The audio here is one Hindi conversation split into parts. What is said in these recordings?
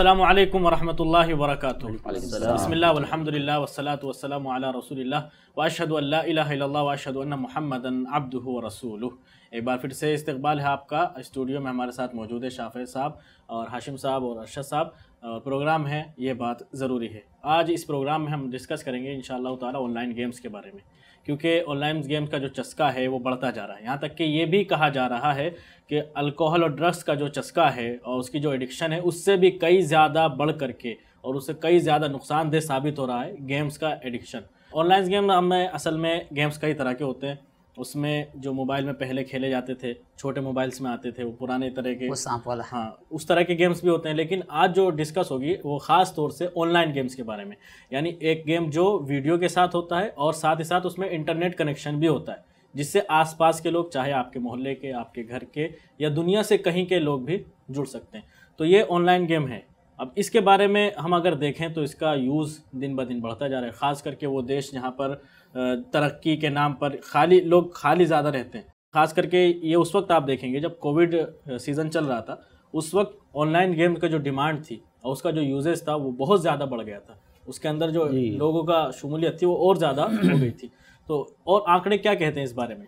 अल्लाम وأشهد वर्क لا إله إلا रसूल वाशद वाशद महमद عبده ورسوله एक बार फिर से इस्तबाल है आपका स्टूडियो में हमारे साथ मौजूद है शाफे साहब और हाशिम साहब और अरशद साहब प्रोग्राम है ये बात ज़रूरी है आज इस प्रोग्राम में हम डिस्कस करेंगे इन ताला ऑनलाइन गेम्स के बारे में क्योंकि ऑनलाइन गेम्स का जो चस्का है वो बढ़ता जा रहा है यहाँ तक कि ये भी कहा जा रहा है कि अल्कोहल और ड्रग्स का जो चस्का है और उसकी जो एडिक्शन है उससे भी कई ज़्यादा बढ़ करके और उससे कई ज़्यादा नुकसानदेह साबित हो रहा है गेम्स का एडिक्शन ऑनलाइन गेम हमें असल में गेम्स कई तरह के होते हैं उसमें जो मोबाइल में पहले खेले जाते थे छोटे मोबाइल्स में आते थे वो पुराने तरह के सांप वाला हाँ उस तरह के गेम्स भी होते हैं लेकिन आज जो डिस्कस होगी वो ख़ास तौर से ऑनलाइन गेम्स के बारे में यानी एक गेम जो वीडियो के साथ होता है और साथ ही साथ उसमें इंटरनेट कनेक्शन भी होता है जिससे आसपास के लोग चाहे आपके मोहल्ले के आपके घर के या दुनिया से कहीं के लोग भी जुड़ सकते हैं तो ये ऑनलाइन गेम है अब इसके बारे में हम अगर देखें तो इसका यूज़ दिन ब दिन बढ़ता जा रहा है ख़ास करके वो देश जहाँ पर तरक्की के नाम पर खाली लोग खाली ज़्यादा रहते हैं खास करके ये उस वक्त आप देखेंगे जब कोविड सीज़न चल रहा था उस वक्त ऑनलाइन गेम का जो डिमांड थी और उसका जो यूजेज था वो बहुत ज़्यादा बढ़ गया था उसके अंदर जो लोगों का शमूलियत थी वो और ज़्यादा हो गई थी तो और आंकड़े क्या कहते हैं इस बारे में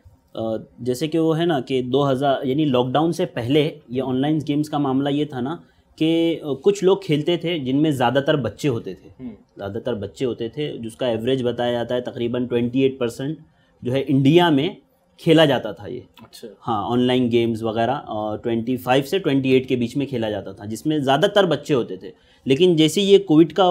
जैसे कि वो है ना कि 2000 यानी लॉकडाउन से पहले ये ऑनलाइन गेम्स का मामला ये था ना कि कुछ लोग खेलते थे जिनमें ज़्यादातर बच्चे होते थे हम्म। ज़्यादातर बच्चे होते थे जिसका एवरेज बताया जाता है तकरीबन 28 परसेंट जो है इंडिया में खेला जाता था ये अच्छा हाँ ऑनलाइन गेम्स वगैरह और 25 से 28 के बीच में खेला जाता था जिसमें ज़्यादातर बच्चे होते थे लेकिन जैसे ये कोविड का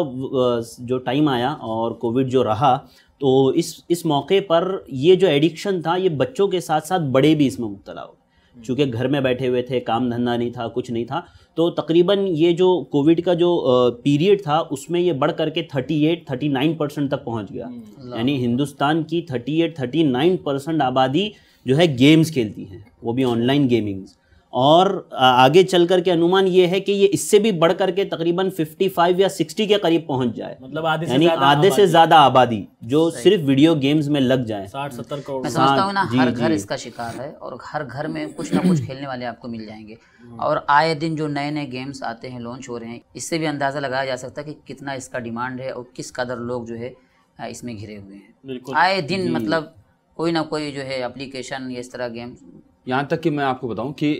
जो टाइम आया और कोविड जो रहा तो इस इस मौके पर ये जो एडिक्शन था ये बच्चों के साथ साथ बड़े भी इसमें मुबतला हो चूँकि घर में बैठे हुए थे काम धंधा नहीं था कुछ नहीं था तो तकरीबन ये जो कोविड का जो पीरियड था उसमें ये बढ़ करके 38 39 परसेंट तक पहुंच गया यानी हिंदुस्तान की 38 39 परसेंट आबादी जो है गेम्स खेलती हैं वो भी ऑनलाइन गेमिंग्स और आगे चल कर के अनुमान ये है कि ये इससे भी बढ़ करके तकरीबन 55 या 60 के करीब पहुंच जाए मतलब यानी आधे से ज्यादा आबादी जो सिर्फ वीडियो गेम्स में लग जाए साठ सत्तर करोड़ मैं समझता हूँ ना हर घर इसका शिकार है और हर घर में कुछ ना कुछ खेलने वाले आपको मिल जाएंगे और आए दिन जो नए नए गेम्स आते हैं लॉन्च हो रहे हैं इससे भी अंदाज़ा लगाया जा सकता है कि कितना इसका डिमांड है और किस कदर लोग जो है इसमें घिरे हुए हैं आए दिन मतलब कोई ना कोई जो है एप्लीकेशन या इस तरह गेम यहाँ तक कि मैं आपको बताऊं कि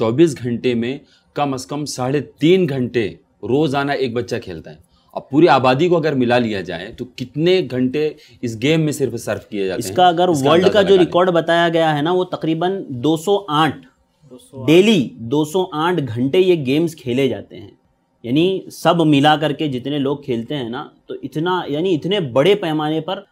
24 घंटे में कम से कम साढ़े तीन घंटे रोज़ाना एक बच्चा खेलता है अब पूरी आबादी को अगर मिला लिया जाए तो कितने घंटे इस गेम में सिर्फ सर्व किया जाए इसका अगर वर्ल्ड का जो रिकॉर्ड बताया गया है ना वो तकरीबन 208 डेली 208 घंटे ये गेम्स खेले जाते हैं यानी सब मिला करके जितने लोग खेलते हैं ना तो इतना यानी इतने बड़े पैमाने पर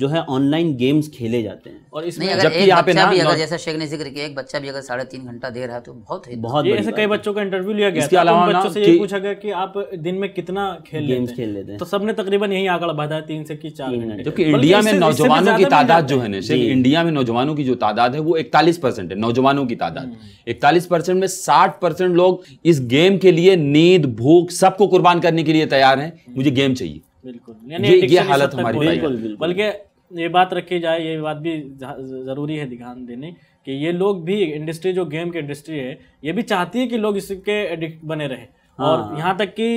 जो है ऑनलाइन गेम्स खेले जाते हैं और इसमें जबकि यहाँ पे ना भी अगर जैसा शेख ने जिक्र किया एक बच्चा भी अगर साढ़े तीन घंटा दे रहा है तो बहुत है बहुत ऐसे कई बच्चों का इंटरव्यू लिया गया था तो अलावा बच्चों से ये पूछा गया कि आप दिन में कितना खेल गेम्स खेल लेते हैं तो सबने तकरीबन यही आंकड़ा बताया तीन से कि चार घंटे क्योंकि इंडिया में नौजवानों की तादाद जो है ना इंडिया में नौजवानों की जो तादाद है वो इकतालीस परसेंट है नौजवानों की तादाद हम्म। इकतालीस परसेंट में साठ परसेंट लोग इस गेम के लिए नींद भूख सबको कुर्बान करने के लिए तैयार है मुझे गेम चाहिए बिल्कुल यानी ये हालत हमारी बल्कि ये बात रखी जाए ये बात भी ज़रूरी है ध्यान देने कि ये लोग भी इंडस्ट्री जो गेम की इंडस्ट्री है ये भी चाहती है कि लोग इसके एडिक्ट बने रहे हाँ। और यहाँ तक कि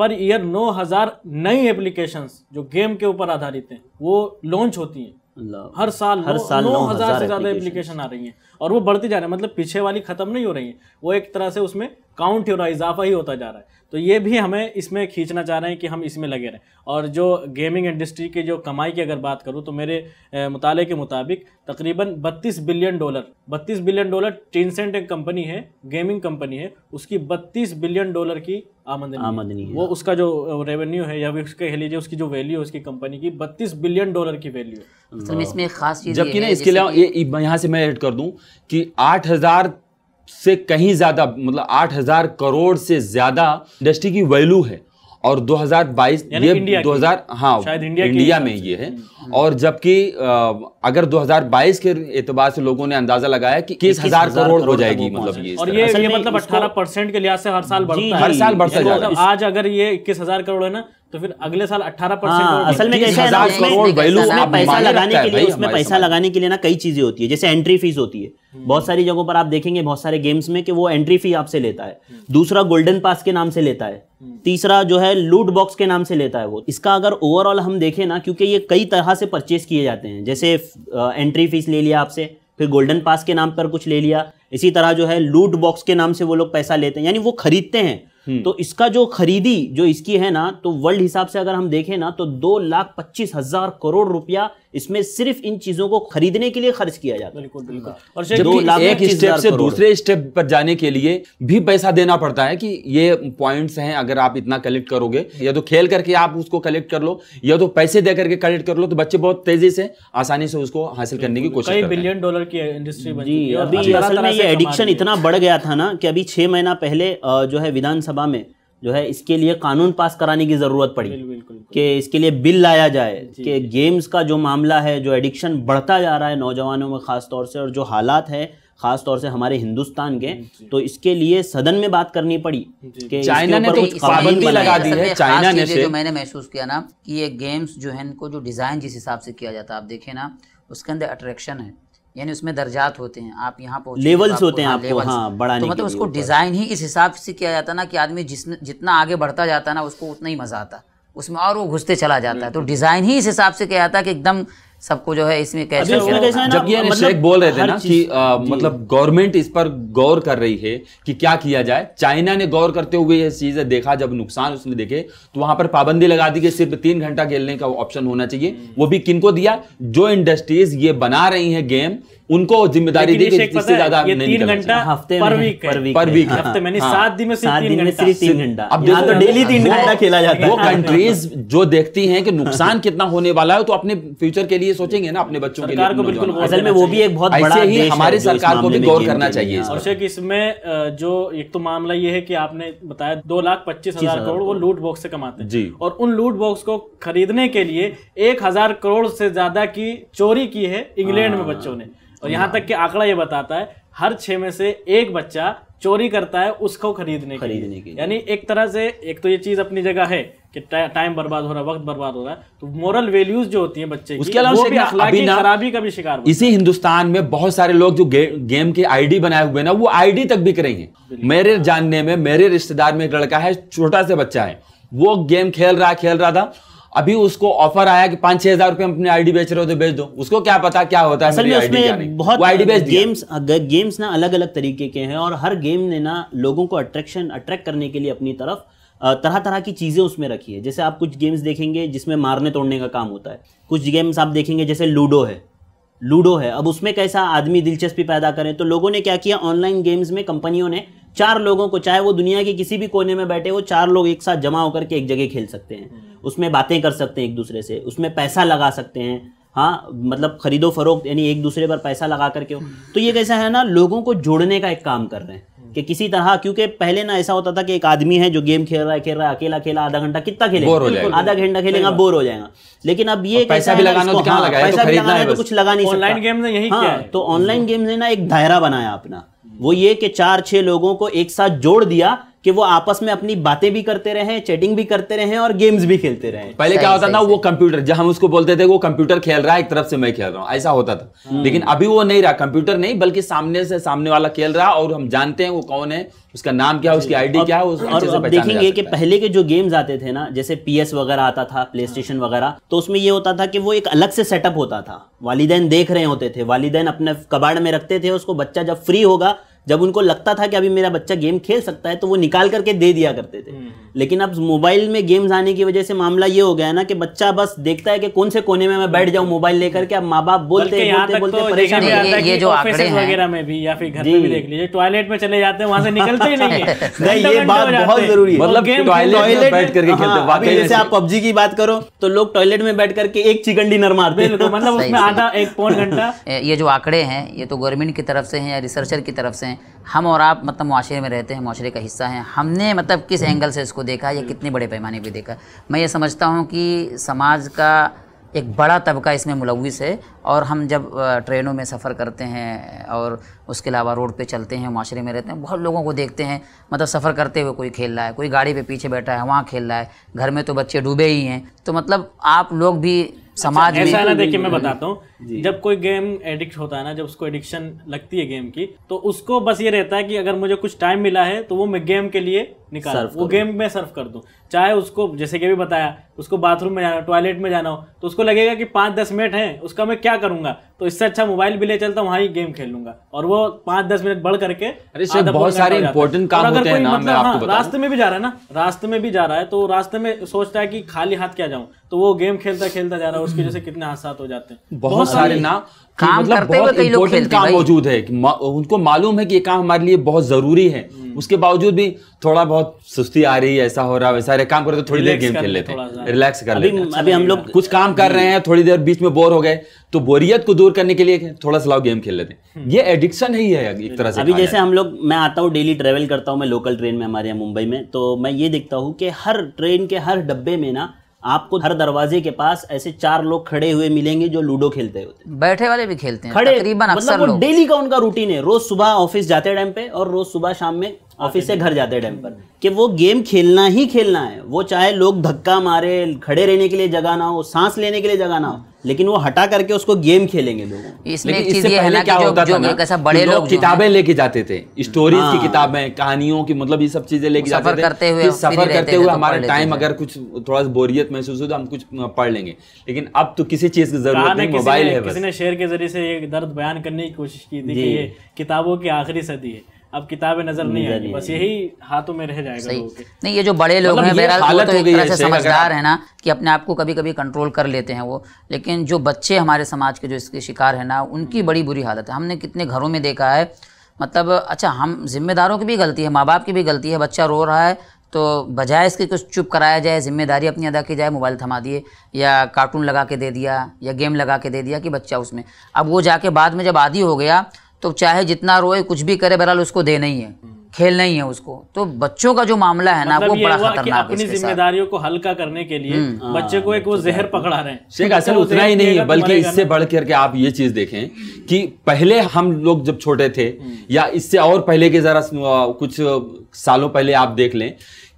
पर ईयर नौ हज़ार नई एप्लीकेशन जो गेम के ऊपर आधारित हैं वो लॉन्च होती हैं हर साल हर साल नौ हजार से ज्यादा एप्लीकेशन आ रही हैं और वो बढ़ती जा रही है मतलब पीछे वाली खत्म नहीं हो रही है वो एक तरह से उसमें काउंट हो रहा है इजाफा ही होता जा रहा है तो ये भी हमें इसमें खींचना चाह रहे हैं कि हम इसमें लगे रहें और जो गेमिंग इंडस्ट्री की जो कमाई की अगर बात करूँ तो मेरे मुताले के मुताबिक तकरीबन 32 billion dollar 32 billion dollar Tencent एक कंपनी है गेमिंग कंपनी है उसकी 32 बिलियन डॉलर की आमदनी आमदनी वो उसका जो रेवेन्यू है या भी उसके कह लीजिए उसकी जो वैल्यू है उसकी कंपनी की 32 बिलियन डॉलर की वैल्यू है इसमें खास जबकि ना इसके लिए यहाँ से मैं ऐड कर दूँ कि आठ से कहीं ज़्यादा मतलब 8000 करोड़ से ज़्यादा इंडस्ट्री की वैल्यू है और 2022 ये दो 2000 हाँ शायद इंडिया, इंडिया में ये है हम्म। और जबकि अगर 2022 के एतबार से लोगों ने अंदाजा लगाया कि किस हजार करोड़ हो जाएगी मतलब ये और ये, ये मतलब 18 परसेंट के लिहाज से हर साल बढ़ता है हर साल बढ़ता है मतलब आज अगर ये इक्कीस हजार करोड़ है ना तो फिर अगले साल अठारह परसेंट हाँ, असल में पैसा लगाने के लिए उसमें ना कई चीजें होती है जैसे एंट्री फीस होती है हम्म। बहुत सारी जगहों पर आप देखेंगे बहुत सारे गेम्स में कि वो एंट्री फी आपसे लेता है हम्म। दूसरा गोल्डन पास के नाम से लेता है हम्म। तीसरा जो है लूट बॉक्स के नाम से लेता है वो इसका अगर ओवरऑल हम देखें ना क्योंकि ये कई तरह से परचेज किए जाते हैं जैसे एंट्री फीस ले लिया आपसे फिर गोल्डन पास के नाम पर कुछ ले लिया इसी तरह जो है लूट बॉक्स के नाम से वो लोग पैसा लेते हैं यानी वो खरीदते हैं हम्म। तो इसका जो खरीदी जो इसकी है ना तो वर्ल्ड हिसाब से अगर हम देखें ना तो दो लाख पच्चीस हजार करोड़ रुपया इसमें सिर्फ इन चीजों को खरीदने के लिए खर्च किया जाता है बिल्कुल बिल्कुल हाँ। और एक स्टेप से दूसरे स्टेप पर जाने के लिए भी पैसा देना पड़ता है कि ये पॉइंट्स हैं अगर आप इतना कलेक्ट करोगे या तो खेल करके आप उसको कलेक्ट कर लो या तो पैसे दे करके कलेक्ट कर लो तो बच्चे बहुत तेजी से आसानी से उसको हासिल करने की कोशिश बिलियन डॉलर की इंडस्ट्री जी अभी ये एडिक्शन इतना बढ़ गया था ना कि अभी छह महीना पहले जो है विधानसभा में जो है इसके लिए कानून पास कराने की ज़रूरत पड़ी कि इसके लिए बिल लाया जाए कि गेम्स का जो मामला है जो एडिक्शन बढ़ता जा रहा है नौजवानों में ख़ास तौर से और जो हालात है खास तौर से हमारे हिंदुस्तान के तो इसके लिए सदन में बात करनी पड़ी कि चाइना ने तो पाबंदी लगा दी है चाइना ने से जो मैंने महसूस किया ना कि ये गेम्स जो है इनको जो डिज़ाइन जिस हिसाब से किया जाता है आप देखें ना उसके अंदर अट्रैक्शन है यानी उसमें दर्जात होते हैं आप यहाँ पर लेवल्स तो होते हैं हाँ, आपको हाँ बड़ा तो मतलब उसको डिज़ाइन ही इस हिसाब से किया जाता ना कि आदमी जिस जितना आगे बढ़ता जाता ना उसको उतना ही मज़ा आता उसमें और वो घुसते चला जाता है तो डिज़ाइन ही इस हिसाब से किया जाता है कि एकदम सबको जो है इसमें कैश जब ये मतलब शेख बोल रहे थे ना कि आ, मतलब गवर्नमेंट इस पर गौर कर रही है कि क्या किया जाए चाइना ने गौर करते हुए ये चीजें देखा जब नुकसान उसने देखे तो वहां पर पाबंदी लगा दी कि सिर्फ तीन घंटा खेलने का ऑप्शन होना चाहिए वो भी किनको दिया जो इंडस्ट्रीज ये बना रही है गेम उनको जिम्मेदारी दी गई इससे ज्यादा तीन घंटा हफ्ते पर वीक पर वीक हाँ। हफ्ते मैंने सात दिन में सात दिन में सिर्फ तीन घंटा अब देखो तो डेली तीन घंटा खेला जाता है वो कंट्रीज जो देखती हैं कि नुकसान कितना होने वाला है तो अपने फ्यूचर के लिए सोचेंगे ना अपने बच्चों के लिए बिल्कुल असल में वो भी एक बहुत बड़ा ही हमारी सरकार को भी गौर करना चाहिए अभिषेक इसमें जो एक तो मामला ये है की आपने बताया दो लाख पच्चीस हजार करोड़ वो लूट बॉक्स से कमाते हैं जी और उन लूट बॉक्स को खरीदने के लिए एक हजार करोड़ से ज्यादा की चोरी की है इंग्लैंड में हाँ। बच्चों ने और यहाँ तक कि आंकड़ा ये बताता है हर छह में से एक बच्चा चोरी करता है उसको खरीदने खरीदने के यानी एक तरह से एक तो ये चीज अपनी जगह है कि टाइम ता, बर्बाद हो रहा है वक्त बर्बाद हो रहा है तो मॉरल वैल्यूज जो होती है बच्चे उसके अलावा खराबी का भी शिकार इसी हिंदुस्तान में बहुत सारे लोग जो गे, गेम के आईडी बनाए हुए ना वो आईडी तक बिक रही मेरे जानने में मेरे रिश्तेदार में एक लड़का है छोटा सा बच्चा है वो गेम खेल रहा खेल रहा था अभी उसको ऑफर आया कि पांच छह हजार रुपये अपने आईडी बेच रहे हो तो बेच दो उसको क्या पता क्या होता है असल में उसमें बहुत आईडी बेच गेम्स गेम्स ना अलग अलग तरीके के हैं और हर गेम ने ना लोगों को अट्रैक्शन अट्रैक्ट करने के लिए अपनी तरफ तरह तरह की चीज़ें उसमें रखी है जैसे आप कुछ गेम्स देखेंगे जिसमें मारने तोड़ने का काम होता है कुछ गेम्स आप देखेंगे जैसे लूडो है लूडो है अब उसमें कैसा आदमी दिलचस्पी पैदा करें तो लोगों ने क्या किया ऑनलाइन गेम्स में कंपनियों ने चार लोगों को चाहे वो दुनिया के किसी भी कोने में बैठे वो चार लोग एक साथ जमा होकर के एक जगह खेल सकते हैं उसमें बातें कर सकते हैं एक दूसरे से उसमें पैसा लगा सकते हैं हाँ मतलब खरीदो फरोख्त यानी एक दूसरे पर पैसा लगा करके तो ये कैसा है ना लोगों को जोड़ने का एक काम कर रहे हैं कि किसी तरह क्योंकि पहले ना ऐसा होता था कि एक आदमी है जो गेम खेल रहा है खेल रहा है अकेला खेला आधा घंटा कितना खेलेगा आधा घंटा खेलेगा बोर हो जाएगा लेकिन अब ये पैसा भी लगाना तो हाँ, लगा पैसा तो भी लगाना है तो कुछ लगा नहीं ऑनलाइन गेम ने यही किया हाँ, तो ऑनलाइन गेम ने ना एक दायरा बनाया अपना वो ये कि चार छह लोगों को एक साथ जोड़ दिया कि वो आपस में अपनी बातें भी करते रहे चैटिंग भी करते रहे और गेम्स भी खेलते रहे पहले क्या होता था वो कंप्यूटर जब हम उसको बोलते थे वो कंप्यूटर खेल रहा है एक तरफ से मैं खेल रहा हूँ ऐसा होता था हम्म। लेकिन अभी वो नहीं रहा कंप्यूटर नहीं बल्कि सामने से सामने वाला खेल रहा और हम जानते हैं वो कौन है उसका नाम क्या है उसकी आईडी क्या है और अब देखेंगे कि पहले के जो गेम्स आते थे ना जैसे पीएस वगैरह आता था प्ले स्टेशन वगैरह तो उसमें ये होता था कि वो एक अलग से सेटअप होता था वालिदेन देख रहे होते थे वालिदेन अपने कबाड़ में रखते थे उसको बच्चा जब फ्री होगा जब उनको लगता था कि अभी मेरा बच्चा गेम खेल सकता है तो वो निकाल करके दे दिया करते थे हम्म, हम्म। लेकिन अब मोबाइल में गेम्स आने की वजह से मामला ये हो गया ना कि बच्चा बस देखता है कि कौन से कोने में मैं बैठ जाऊँ मोबाइल लेकर के अब माँ बाप बोलते बोलते बोलते तो परेशान वगैरह में भी या फिर घर में भी देख लीजिए टॉयलेट में चले जाते हैं वहां से निकलते ही नहीं है ये बात बहुत जरूरी है मतलब टॉयलेट बैठ करके हाँ, खेलते जैसे आप पबजी की बात करो तो लोग टॉयलेट में बैठ करके एक चिकन डिनर मारते हैं मतलब उसमें आधा एक पौन घंटा ये जो आंकड़े हैं ये तो गवर्नमेंट की तरफ से है या रिसर्चर की तरफ से हैं हम और आप मतलब माशरे में रहते हैं माशरे का हिस्सा हैं हमने मतलब किस एंगल हम्म। से इसको देखा या कितने बड़े पैमाने पर देखा मैं ये समझता हूँ कि समाज का एक बड़ा तबका इसमें मुलविस है और हम जब ट्रेनों में सफ़र करते हैं और उसके अलावा रोड पे चलते हैं माशरे में रहते हैं बहुत लोगों को देखते हैं मतलब सफ़र करते हुए कोई खेल रहा है कोई गाड़ी पे पीछे बैठा है वहाँ खेल रहा है घर में तो बच्चे डूबे ही हैं तो मतलब आप लोग भी समाज ऐसा ना देखिए मैं बताता हूँ जब कोई गेम एडिक्ट होता है ना जब उसको एडिक्शन लगती है गेम की तो उसको बस ये रहता है कि अगर मुझे कुछ टाइम मिला है तो वो मैं गेम के लिए निकाल वो गेम में सर्व कर दूँ चाहे उसको जैसे कि अभी बताया उसको बाथरूम में जाना टॉयलेट में जाना हो तो उसको लगेगा कि पाँच दस मिनट हैं उसका मैं क्या करूंगा तो इससे अच्छा मोबाइल भी ले चलता हूँ वहाँ ही गेम खेल लूंगा और वो पाँच दस मिनट बढ़ करके अरे बहुत सारे इंपॉर्टेंट काम होते हैं ना मैं मतलब, आपको हाँ, रास्ते में भी जा रहा है ना रास्ते में भी जा रहा है तो रास्ते में सोचता है कि खाली हाथ क्या जाऊँ तो वो गेम खेलता खेलता जा रहा है उसकी वजह से कितने हादसा हो जाते हैं बहुत सारे ना काम मतलब करते बहुत तो लोग खेलते काम मौजूद है उनको मालूम है कि ये काम हमारे लिए बहुत जरूरी है हम्म। उसके बावजूद भी थोड़ा बहुत सुस्ती आ रही है ऐसा हो रहा है वैसा काम करते थोड़ी देर गेम खेल लेते हैं रिलैक्स कर लेते हैं अभी हम लोग अच्छा, कुछ काम कर रहे हैं थोड़ी देर बीच में बोर हो गए तो बोरियत को दूर करने के लिए थोड़ा सा लाओ गेम खेल लेते हैं हम्म। ये एडिक्शन ही है एक तरह से अभी जैसे हम लोग मैं आता हूँ डेली ट्रेवल करता हूँ मैं लोकल ट्रेन में हमारे यहाँ मुंबई में तो मैं ये देखता हूँ कि हर ट्रेन के हर डब्बे में ना आपको हर दरवाजे के पास ऐसे चार लोग खड़े हुए मिलेंगे जो लूडो खेलते होते बैठे वाले भी खेलते हैं खड़े तकरीबन मतलब वो डेली का उनका रूटीन है रोज सुबह ऑफिस जाते टाइम पे और रोज सुबह शाम में ऑफिस से घर जाते हैं पर हम्म। कि वो गेम खेलना ही खेलना है वो चाहे लोग धक्का मारे खड़े रहने के लिए जगह ना हो सांस लेने के लिए जगह ना हो लेकिन वो हटा करके उसको गेम खेलेंगे लोग इससे पहले क्या होता था ना बड़े लोग किताबें लेके जाते थे स्टोरीज की हाँ। किताबें कहानियों की मतलब ये सब चीजें लेके जाते करते हुए सफर करते हुए तो हमारा टाइम अगर कुछ थोड़ा सा बोरियत महसूस हो तो हम कुछ पढ़ लेंगे लेकिन अब तो किसी चीज की जरूरत नहीं मोबाइल है शेयर शेर के जरिए से एक दर्द बयान करने की कोशिश की थी ये किताबों की आखिरी सदी है अब किताबें नजर नहीं आएगी बस यही हाथों में रह जाएगा सही नहीं ये जो बड़े लोग मतलब हैं बहरहाल वो तो एक तरह से समझदार है ना कि अपने आप को कभी कभी कंट्रोल कर लेते हैं वो लेकिन जो बच्चे हमारे समाज के जो इसके शिकार है ना उनकी हम्म। बड़ी बुरी हालत है हमने कितने घरों में देखा है मतलब अच्छा हम जिम्मेदारों की भी गलती है माँ बाप की भी गलती है बच्चा रो रहा है तो बजाय इसके कुछ चुप कराया जाए जिम्मेदारी अपनी अदा की जाए मोबाइल थमा दिए या कार्टून लगा के दे दिया या गेम लगा के दे दिया कि बच्चा उसमें अब वो जाके बाद में जब आदि हो गया तो चाहे जितना रोए कुछ भी करे बहरहाल उसको देना ही है खेल नहीं है उसको तो बच्चों का जो मामला है मतलब वो बड़ा खतरनाक अपनी जिम्मेदारियों को हल्का करने के लिए हम्म। हाँ, बच्चे को एक वो तो जहर पकड़ा रहे हैं शेख असल उतना ही नहीं है तो बल्कि इससे बढ़ करके आप ये चीज देखें कि पहले हम लोग जब छोटे थे हम्म। या इससे और पहले के जरा कुछ सालों पहले आप देख लें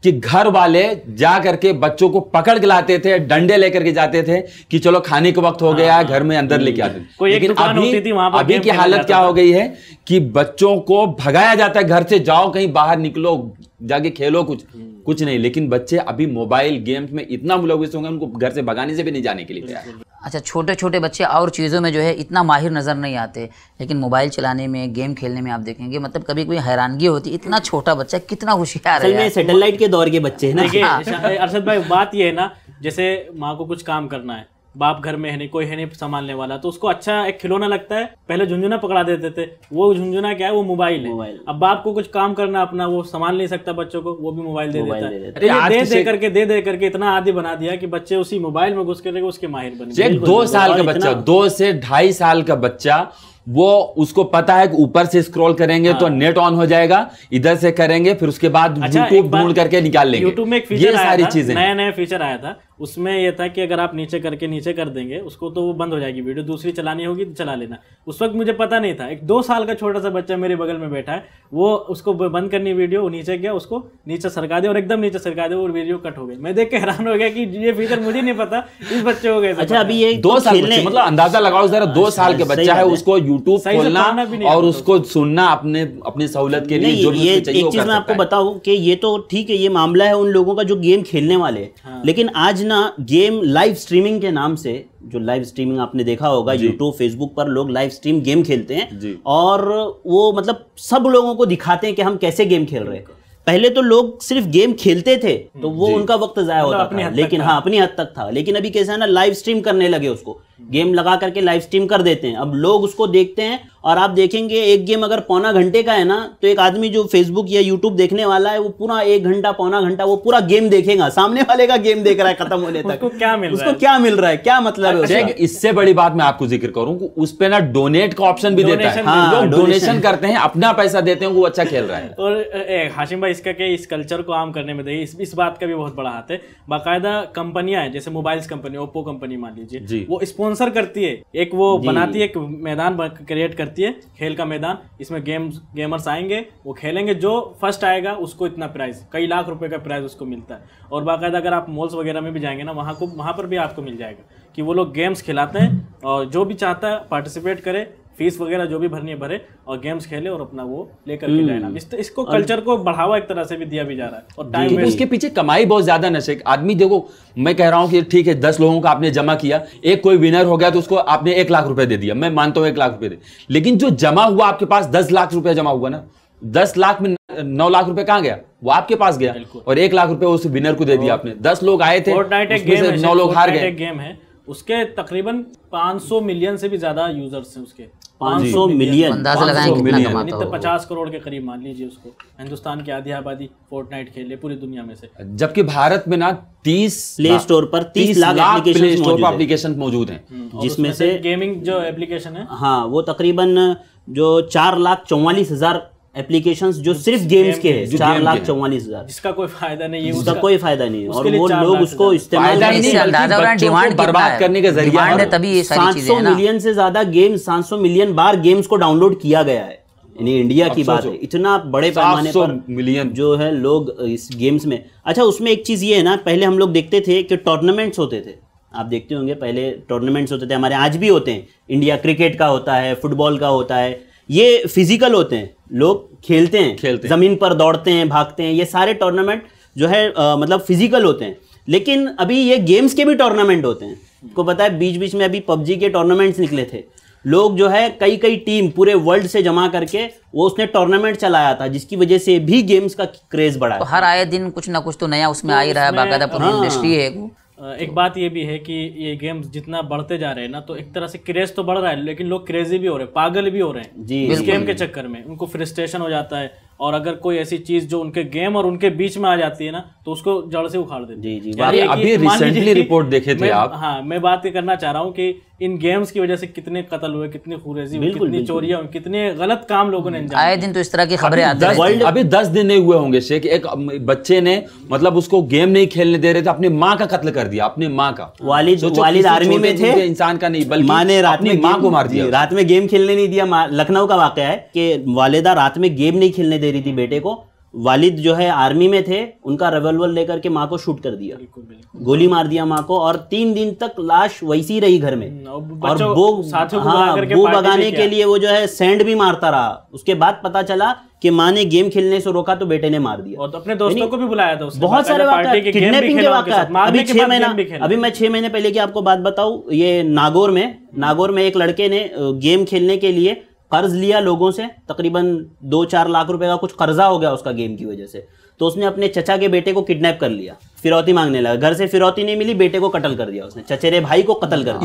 कि घर वाले जा करके बच्चों को पकड़ के लाते थे डंडे लेकर के जाते थे कि चलो खाने का वक्त हो गया हाँ। घर में अंदर लेके आते लेकिन अभी अभी की हालत क्या हो गई है कि बच्चों को भगाया जाता है घर से जाओ कहीं बाहर निकलो जाके खेलो कुछ हम्म। कुछ नहीं लेकिन बच्चे अभी मोबाइल गेम्स में इतना मुलविस होंगे उनको घर से भगाने से भी नहीं जाने के लिए तैयार अच्छा छोटे छोटे बच्चे और चीज़ों में जो है इतना माहिर नज़र नहीं आते लेकिन मोबाइल चलाने में गेम खेलने में आप देखेंगे मतलब कभी कभी हैरानगी होती इतना छोटा बच्चा कितना होशियार है सेटेलाइट के दौर के बच्चे हैं ना हाँ। अरशद भाई बात ये है ना जैसे माँ को कुछ काम करना है बाप घर में है नहीं कोई है नहीं संभालने वाला तो उसको अच्छा एक खिलौना लगता है पहले झुंझुना पकड़ा देते थे वो झुंझुना क्या है वो मोबाइल है अब बाप को कुछ काम करना अपना वो संभाल नहीं सकता बच्चों को वो भी मोबाइल दे देता है दे दे करके दे दे करके इतना आदि बना दिया कि बच्चे उसी मोबाइल में घुस करके उसके माहिर बने दो साल का बच्चा दो से ढाई साल का बच्चा वो उसको पता है कि ऊपर से स्क्रॉल करेंगे तो हाँ। तो नेट ऑन हो जाएगा इधर से करेंगे फिर उसके बाद यूट्यूब अच्छा, ढूंढ करके निकाल लेंगे यूट्यूब में एक फीचर ये सारी चीजें नया नया फीचर आया था उसमें यह था कि अगर आप नीचे करके नीचे कर देंगे उसको तो वो बंद हो जाएगी वीडियो दूसरी चलानी होगी तो चला लेना उस वक्त मुझे पता नहीं था एक दो साल का छोटा सा बच्चा मेरे बगल में बैठा है वो उसको बंद करनी वीडियो नीचे गया उसको नीचे सरका दे और एकदम नीचे सरका दे और वीडियो कट हो गई मैं देख के हैरान हो गया कि ये फीचर मुझे नहीं पता इस बच्चे को गए अच्छा अभी ये दो साल मतलब अंदाजा लगाओ जरा दो अच्छा, साल के बच्चा है उसको यूट्यूब खोलना और उसको सुनना अपने अपनी सहूलत के लिए जो ये एक चीज मैं आपको बताऊँ कि ये तो ठीक है ये मामला है उन लोगों का जो गेम खेलने वाले हाँ। लेकिन आज ना गेम लाइव स्ट्रीमिंग के नाम से जो लाइव स्ट्रीमिंग आपने देखा होगा यूट्यूब फेसबुक पर लोग लाइव स्ट्रीम गेम खेलते हैं और वो मतलब सब लोगों को दिखाते हैं कि हम कैसे गेम खेल रहे हैं पहले तो लोग सिर्फ गेम खेलते थे तो वो उनका वक्त जाया मतलब होता था लेकिन हाँ अपनी हद तक था लेकिन अभी कैसे है ना लाइव स्ट्रीम करने लगे उसको हम्म। गेम लगा करके लाइव स्ट्रीम कर देते हैं अब लोग उसको देखते हैं और आप देखेंगे एक गेम अगर पौना घंटे का है ना तो एक आदमी जो फेसबुक या यूट्यूब देखने वाला है वो पूरा एक घंटा पौना घंटा वो पूरा गेम देखेगा सामने वाले का गेम देख रहा है खत्म होने तक उसको क्या मिल उसको क्या मिल रहा है क्या मतलब है अच्छा। इससे बड़ी बात मैं आपको जिक्र करूँ उस पर ना डोनेट का ऑप्शन भी देता है हाँ, डोनेशन करते हैं अपना पैसा देते हैं वो अच्छा खेल रहा है और हाशिम भाई इसका इस कल्चर को आम करने में इस, इस बात का भी बहुत बड़ा हाथ है बाकायदा कंपनियां हैं जैसे मोबाइल कंपनी ओप्पो कंपनी मान लीजिए वो स्पॉन्सर करती है एक वो बनाती है एक मैदान क्रिएट करती रहती है खेल का मैदान इसमें गेम्स गेमर्स आएंगे वो खेलेंगे जो फर्स्ट आएगा उसको इतना प्राइज़ कई लाख रुपए का प्राइज़ उसको मिलता है और बाकायदा अगर आप मॉल्स वगैरह में भी जाएंगे ना वहाँ को वहाँ पर भी आपको मिल जाएगा कि वो लोग गेम्स खिलाते हैं और जो भी चाहता है पार्टिसिपेट करे फीस वगैरह जो भी भरनी है भरे और गेम्स खेले और अपना वो लेकर के हम्म। जाए इस, तो, इसको कल्चर को बढ़ावा एक तरह से भी दिया भी जा रहा है और टाइम तो उसके पीछे कमाई बहुत ज्यादा नशे आदमी देखो मैं कह रहा हूँ कि ठीक है दस लोगों का आपने जमा किया एक कोई विनर हो गया तो उसको आपने एक लाख रुपए दे दिया मैं मानता हूँ एक लाख रुपए दे लेकिन जो जमा हुआ आपके पास दस लाख रुपया जमा हुआ ना दस लाख में नौ लाख रुपए कहाँ गया वो आपके पास गया और एक लाख रुपए उस विनर को दे दिया आपने दस लोग आए थे नौ लोग हार गए गेम है उसके तकरीबन 500 मिलियन से भी ज़्यादा यूज़र्स हैं उसके 500 हाँ मिलियन अंदाजा तो पचास करोड़ के करीब मान लीजिए उसको हिंदुस्तान की आधी आबादी फोर्ट नाइट खेले पूरी दुनिया में से जबकि भारत में ना तीस प्ले स्टोर पर तीस लाख प्ले स्टोर पर एप्लीकेशन मौजूद हैं हम्म, जिसमें से गेमिंग जो एप्लीकेशन है हाँ वो तकरीबन जो चार लाख चौवालीस हजार एप्लीकेशन जो सिर्फ गेम्स के हैं चार लाख चौवालीस हजार इसका कोई फायदा नहीं है उसका कोई फायदा नहीं है और वो लोग उसको इस्तेमाल बर्बाद करने के जरिए सात सौ मिलियन से ज्यादा गेम सात सौ मिलियन बार गेम्स को डाउनलोड किया गया है यानी इंडिया की बात है इतना बड़े पैमाने पर मिलियन जो है लोग इस गेम्स में अच्छा उसमें एक चीज़ ये है ना पहले हम लोग देखते थे कि टूर्नामेंट्स होते थे आप देखते होंगे पहले टूर्नामेंट्स होते थे हमारे आज भी होते हैं इंडिया क्रिकेट का होता है फुटबॉल का होता है ये फिजिकल होते हैं लोग खेलते हैं खेलते हैं। जमीन पर दौड़ते हैं भागते हैं ये सारे टूर्नामेंट जो है आ, मतलब फिजिकल होते हैं लेकिन अभी ये गेम्स के भी टूर्नामेंट होते हैं आपको पता है बीच बीच में अभी पबजी के टूर्नामेंट्स निकले थे लोग जो है कई कई टीम पूरे वर्ल्ड से जमा करके वो उसने टूर्नामेंट चलाया था जिसकी वजह से भी गेम्स का क्रेज बढ़ा तो हर आए दिन कुछ ना कुछ तो नया उसमें तो आ ही रहा है इंडस्ट्री हाँ। है एक बात ये भी है कि ये गेम्स जितना बढ़ते जा रहे हैं ना तो एक तरह से क्रेज तो बढ़ रहा है लेकिन लोग क्रेजी भी हो रहे हैं पागल भी हो रहे हैं जी इस गेम के चक्कर में उनको फ्रस्ट्रेशन हो जाता है और अगर कोई ऐसी चीज जो उनके गेम और उनके बीच में आ जाती है ना तो उसको जड़ से उखाड़ देते जी जी अभी रिसेंटली रिपोर्ट देखे थे आप हाँ मैं बात ये करना चाह रहा हूँ कि इन गेम्स की वजह से कितने कत्ल हुए कितनी खुरेजी हुई कितनी चोरियां हुई कितने गलत काम लोगों ने आए दिन तो इस तरह की खबरें आती है अभी दस दिन नहीं हुए होंगे शेख एक बच्चे ने मतलब उसको गेम नहीं खेलने दे रहे थे अपनी माँ का कत्ल कर दिया अपने माँ का हाँ। वालिद वालिद आर्मी में थे इंसान का नहीं बल्कि माँ ने रात में माँ को मार दिया रात में गेम खेलने नहीं दिया लखनऊ का वाक्य है कि वालिदा रात में गेम नहीं खेलने दे रही थी बेटे को वालिद जो है आर्मी में थे उनका रेवल्वर लेकर के माँ को शूट कर दिया गोली मार दिया माँ को और तीन दिन तक लाश वैसी रही घर में हम्म, और वो साथियों हाँ वो बगाने के लिए वो जो है सैंड भी मारता रहा उसके बाद पता चला कि माँ ने गेम खेलने से रोका तो बेटे ने मार दिया और तो अपने दोस्तों को भी बुलाया था बहुत सारे वाकत किडनेपिंग के वाकत अभी छह महीना अभी मैं छह महीने पहले की आपको बात बताऊ ये नागौर में नागौर में एक लड़के ने गेम खेलने के लिए कर्ज लिया लोगों से तकरीबन दो चार लाख रुपए का कुछ कर्जा हो गया उसका गेम की वजह से तो उसने अपने चचा के बेटे को किडनैप कर लिया फिरौती मांगने लगा घर से फिरौती नहीं मिली बेटे को कत्ल कर दिया उसने चचेरे भाई को कत्ल कर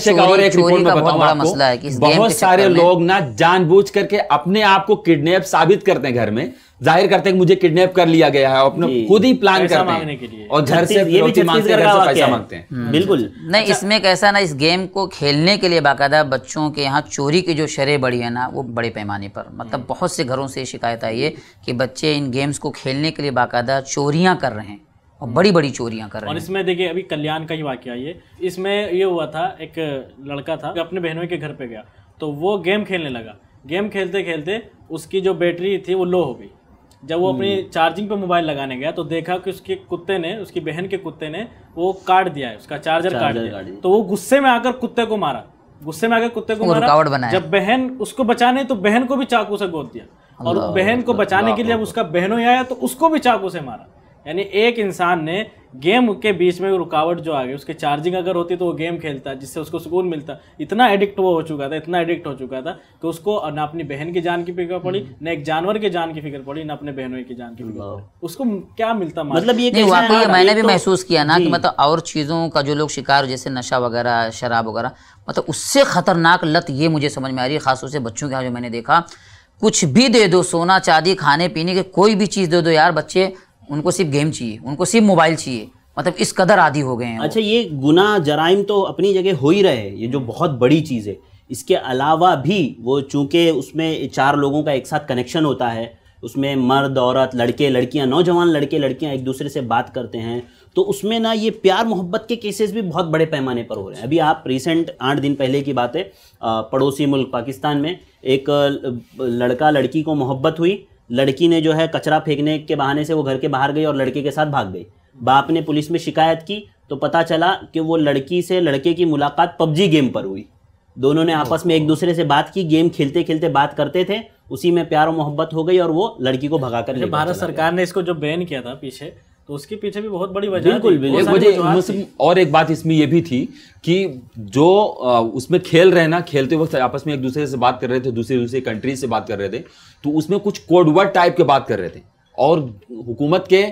दिया बहुत सारे लोग ना जानबूझ करके अपने आप को किडनैप साबित करते हैं घर में जाहिर करते हैं मुझे किडनैप कर लिया गया है अपने खुद ही प्लान करते हैं के लिए। और घर से ये भी मांगते हैं पैसा मांगते हैं हम्म। बिल्कुल नहीं अच्छा। इसमें कैसा ना इस गेम को खेलने के लिए बाकायदा बच्चों के यहाँ चोरी की जो शरह बड़ी है ना वो बड़े पैमाने पर मतलब हम्म। बहुत से घरों से शिकायत आई है कि बच्चे इन गेम्स को खेलने के लिए बाकायदा चोरियाँ कर रहे हैं और बड़ी बड़ी चोरियां कर रहे हैं और हम्म। इसमें देखिए अभी कल्याण का ही वाक्य ये इसमें ये हुआ था एक लड़का था अपने बहनों के घर पे गया तो वो गेम खेलने लगा गेम खेलते खेलते उसकी जो बैटरी थी वो लो हो गई जब वो अपनी चार्जिंग हम्म। पे मोबाइल लगाने गया तो देखा कि उसके कुत्ते ने उसकी बहन के कुत्ते ने वो काट दिया है उसका चार्जर, चार्जर काट दिया, दिया। तो वो गुस्से में आकर कुत्ते को मारा गुस्से में आकर कुत्ते को मारा जब बहन उसको बचाने तो बहन को भी चाकू से गोद दिया और बहन को बचाने के लिए जब उसका बहनों आया तो उसको भी चाकू से मारा यानी एक इंसान ने गेम के बीच में रुकावट जो आ गई उसके चार्जिंग अगर होती तो वो गेम खेलता जिससे उसको सुकून मिलता इतना एडिक्ट वो हो चुका था इतना एडिक्ट हो चुका था कि उसको ना अपनी बहन की जान की फिक्र पड़ी हम्म। ना एक जानवर की जान की फिक्र पड़ी ना अपने बहनों की जान की फिक्र पड़ी उसको क्या मिलता मतलब ये वाकई मैंने भी तो- महसूस किया ना कि मतलब और चीज़ों का जो लोग शिकार जैसे नशा वगैरह शराब वगैरह मतलब उससे खतरनाक लत ये मुझे समझ में आ रही है खासतौर से बच्चों के यहाँ जो मैंने देखा कुछ भी दे दो सोना चांदी खाने पीने के कोई भी चीज़ दे दो यार बच्चे उनको सिर्फ गेम चाहिए उनको सिर्फ मोबाइल चाहिए मतलब इस कदर आदि हो गए हैं अच्छा ये गुना जराइम तो अपनी जगह हो ही रहे ये जो बहुत बड़ी चीज़ है इसके अलावा भी वो चूँकि उसमें चार लोगों का एक साथ कनेक्शन होता है उसमें मर्द औरत लड़के लड़कियां नौजवान लड़के लड़कियां एक दूसरे से बात करते हैं तो उसमें ना ये प्यार मोहब्बत के केसेस भी बहुत बड़े पैमाने पर हो रहे हैं अभी आप रिसेंट आठ दिन पहले की बात है पड़ोसी मुल्क पाकिस्तान में एक लड़का लड़की को मोहब्बत हुई लड़की ने जो है कचरा फेंकने के बहाने से वो घर के बाहर गई और लड़के के साथ भाग गई बाप ने पुलिस में शिकायत की तो पता चला कि वो लड़की से लड़के की मुलाकात पबजी गेम पर हुई दोनों ने आपस में एक दूसरे से बात की गेम खेलते खेलते बात करते थे उसी में प्यार और मोहब्बत हो गई और वो लड़की को भगा कर अच्छा, भारत सरकार ने इसको जो बैन किया था पीछे तो उसके पीछे भी बहुत बड़ी वजह बिल्कुल और एक बात इसमें यह भी थी कि जो उसमें खेल रहे ना खेलते वक्त आपस में एक दूसरे से बात कर रहे थे दूसरे दूसरे कंट्री से बात कर रहे थे तो उसमें कुछ कोडवर्ड टाइप के बात कर रहे थे और हुकूमत के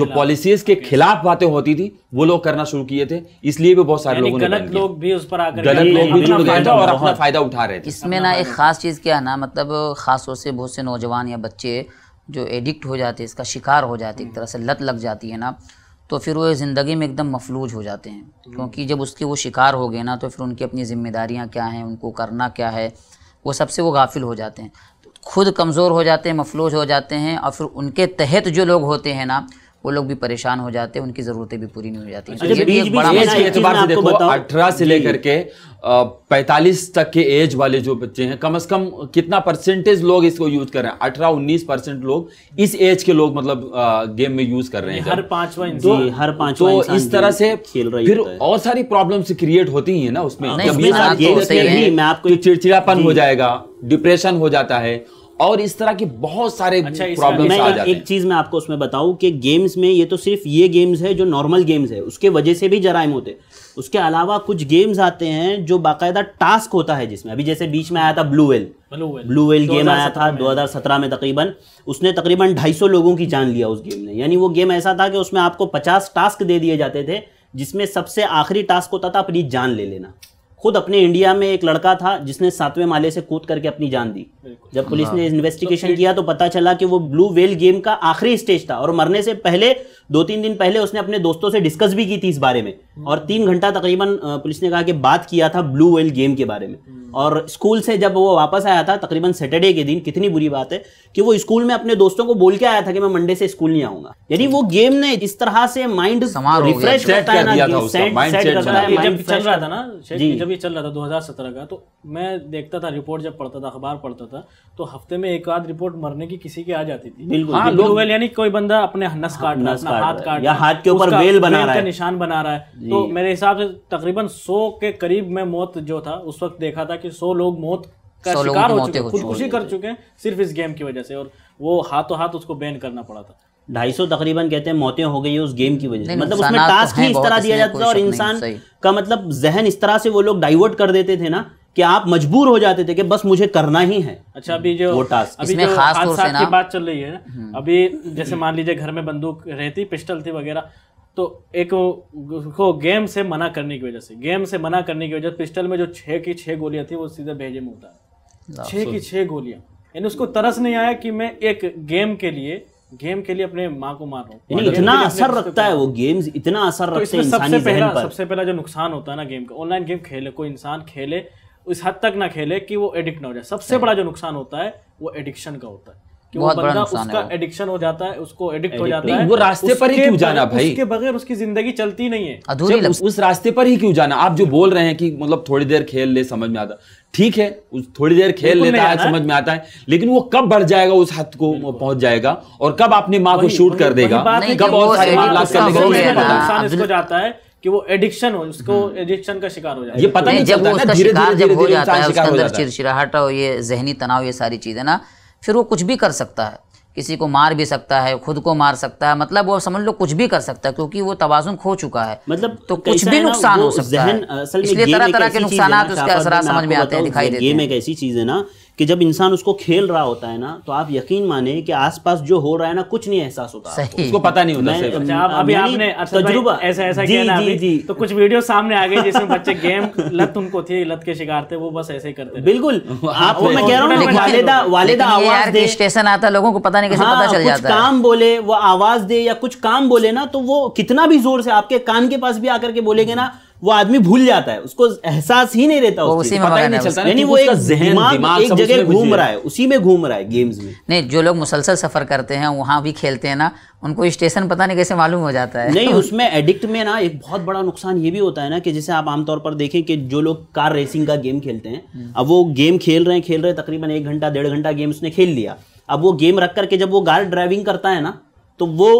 जो पॉलिसीज के खिलाफ बातें होती थी वो लोग करना शुरू किए थे इसलिए भी बहुत सारे लोगों ने गलत लोग भी उस पर आकर गलत लोग भी जुड़ गए थे और अपना फायदा उठा रहे थे इसमें ना एक खास चीज क्या है ना मतलब खास तौर से बहुत से नौजवान या बच्चे जो एडिक्ट हो जाते हैं इसका शिकार हो जाते हैं एक हम्म। तरह से लत लग जाती है ना तो फिर वो ज़िंदगी में एकदम मफलूज हो जाते हैं हम्म। क्योंकि जब उसके वो शिकार हो गए ना तो फिर उनकी अपनी जिम्मेदारियाँ क्या हैं उनको करना क्या है वो सबसे वो गाफिल हो जाते हैं खुद कमज़ोर हो जाते हैं मफलूज हो जाते हैं और फिर उनके तहत जो लोग होते हैं ना वो लोग भी परेशान हो जाते हैं उनकी ज़रूरतें भी पूरी नहीं हो जाती अच्छा, अठारह से लेकर के पैंतालीस तक के एज वाले जो बच्चे हैं कम से कम कितना परसेंटेज लोग इसको यूज कर रहे हैं अठारह उन्नीस परसेंट लोग इस एज के लोग मतलब गेम में यूज कर रहे हैं हर पांचवा तो- तो हर पांचवा तो इस तरह से खेल रही फिर और सारी प्रॉब्लम्स क्रिएट होती है ना उसमें हाँ, तो चिड़चिड़ापन हो जाएगा डिप्रेशन हो जाता है और इस तरह के बहुत सारे अच्छा, प्रॉब्लम्स आ जाते हैं एक चीज मैं आपको उसमें बताऊं कि गेम्स में ये तो सिर्फ ये गेम्स है जो नॉर्मल गेम्स है उसके वजह से भी जराइम होते उसके अलावा कुछ गेम्स आते हैं जो बाकायदा टास्क होता है जिसमें अभी जैसे बीच में आया था blue whale blue whale game आया था 2017 में तकरीबन उसने तकरीबन 250 लोगों की जान लिया उस गेम ने यानी वो गेम ऐसा था कि उसमें आपको 50 टास्क दे दिए जाते थे जिसमें सबसे आखिरी टास्क होता था अपनी जान ले लेना खुद अपने इंडिया में एक लड़का था जिसने सातवें माले से कूद करके अपनी जान दी जब पुलिस ने इन्वेस्टिगेशन हाँ। तो किया तो पता चला कि वो ब्लू वेल गेम का आखिरी स्टेज था और मरने से पहले दो तीन दिन पहले उसने अपने दोस्तों से डिस्कस भी की थी इस बारे में और तीन घंटा तकरीबन पुलिस ने कहा कि बात किया था ब्लू वेल गेम के बारे में हम्म। और स्कूल से जब वो वापस आया था तकरीबन सैटरडे के दिन कितनी बुरी बात है कि वो स्कूल में अपने दोस्तों को बोल के आया था कि मैं मंडे से स्कूल नहीं आऊंगा यानी वो गेम ने इस तरह से माइंड रिफ्रेश करता है ना जब चल रहा था ना जब ये चल रहा था सत्रह का तो मैं देखता था रिपोर्ट जब पढ़ता था अखबार पढ़ता था तो हफ्ते में एक आध रिपोर्ट मरने की किसी की आ जाती थी बिल्कुल हाँ, यानी कोई बंदा अपने नस काट रहा है हाथ के ऊपर वेल बना रहा है निशान बना रहा है तो मेरे हिसाब से तकरीबन सौ के करीब में मौत जो था उस वक्त देखा था कि सौ लोग मौत का शिकार हो चुके खुदकुशी कर चुके हैं सिर्फ इस गेम की वजह से और वो हाथों हाथ उसको बैन करना पड़ा था ढाई सौ तकरीबन कहते हैं मौतें हो गई उस गेम की वजह से मतलब उसमें टास्क ही इस तरह दिया जाता था और इंसान का मतलब जहन इस तरह से वो लोग डाइवर्ट कर देते थे ना कि आप मजबूर हो जाते थे कि बस मुझे करना ही है अच्छा अभी जो वो टास्क अभी इसमें जो खास तौर से ना बात चल रही है हम्म। अभी जैसे मान लीजिए घर में बंदूक रहती पिस्टल थी वगैरह तो एक को गेम से मना करने की वजह से गेम से मना करने की वजह से पिस्टल में जो छः की छः गोलियां थी वो सीधे भेजे में उतार हाँ, छः की छः गोलियां यानी उसको तरस नहीं आया कि मैं एक गेम के लिए गेम के लिए अपने माँ को मार रहा हूँ इतना तो असर रखता है वो गेम्स इतना असर तो रखते हैं सबसे पहला सबसे पहला जो नुकसान होता है ना गेम का ऑनलाइन गेम खेले कोई इंसान खेले उस हद तक ना खेले कि वो एडिक्ट ना हो जाए सबसे बड़ा जो नुकसान होता है वो एडिक्शन का होता है कि वो बंदा उसका एडिक्शन हो जाता है उसको एडिक्ट हो जाता तो है वो रास्ते पर ही क्यों जाना भाई उसके बगैर उसकी जिंदगी चलती नहीं है उस, रास्ते पर ही क्यों जाना आप जो बोल रहे हैं कि मतलब थोड़ी देर खेल ले समझ में आता ठीक है उस थोड़ी देर खेल लेता है समझ में आता है लेकिन वो कब बढ़ जाएगा उस हद को पहुंच जाएगा और कब अपनी माँ को शूट कर देगा कब और कर देगा हाँ, जाता है कि वो एडिक्शन हो उसको एडिक्शन हम्म। का शिकार हो जाए ये पता नहीं जब वो उसका शिकार जब हो जाता है उसके अंदर चिड़चिड़ाहट और ये जहनी तनाव ये सारी चीजें ना फिर वो कुछ भी कर सकता है किसी को मार भी सकता है खुद को मार सकता है मतलब वो समझ लो कुछ भी कर सकता है क्योंकि वो तोजुन खो चुका है मतलब तो कुछ भी नुकसान हो सकता है इसलिए तरह तरह के नुकसान उसके असर समझ में आते हैं दिखाई देते हैं एक ऐसी चीज़ है ना कि जब इंसान उसको खेल रहा होता है ना तो आप यकीन माने कि आसपास जो हो रहा है ना कुछ नहीं एहसास होता सही। उसको पता नहीं होता अच्छा, अच्छा, अभी आपने अच्छा, तजुर्बा ऐसा ऐसा जी, जी, जी, जी तो कुछ वीडियो सामने आ गए जिसमें बच्चे गेम लत उनको थी लत के शिकार थे वो बस ऐसे ही करते बिल्कुल आप मैं कह रहा हूँ वालिदा वालिदा आवाज दे स्टेशन आता लोगों को पता नहीं कैसे पता हाँ, चल जाता काम बोले वो आवाज दे या कुछ काम बोले ना तो वो कितना भी जोर से आपके कान के पास भी आकर के बोलेगे ना वो आदमी भूल जाता है उसको एहसास ही नहीं रहता उसी में पता नहीं चलता यानी वो एक दिमाग एक जगह घूम रहा है उसी में घूम रहा है गेम्स में नहीं जो लोग मुसलसल सफर करते हैं वहाँ भी खेलते हैं ना उनको स्टेशन पता नहीं कैसे मालूम हो जाता है नहीं उसमें एडिक्ट में ना एक बहुत बड़ा नुकसान ये भी होता है ना कि जैसे आप आमतौर पर देखें कि जो लोग कार रेसिंग का गेम खेलते हैं हम्म। अब वो गेम खेल रहे हैं खेल रहे हैं तकरीबन एक घंटा डेढ़ घंटा गेम उसने खेल लिया अब वो गेम रख करके जब वो गार ड्राइविंग करता है ना तो वो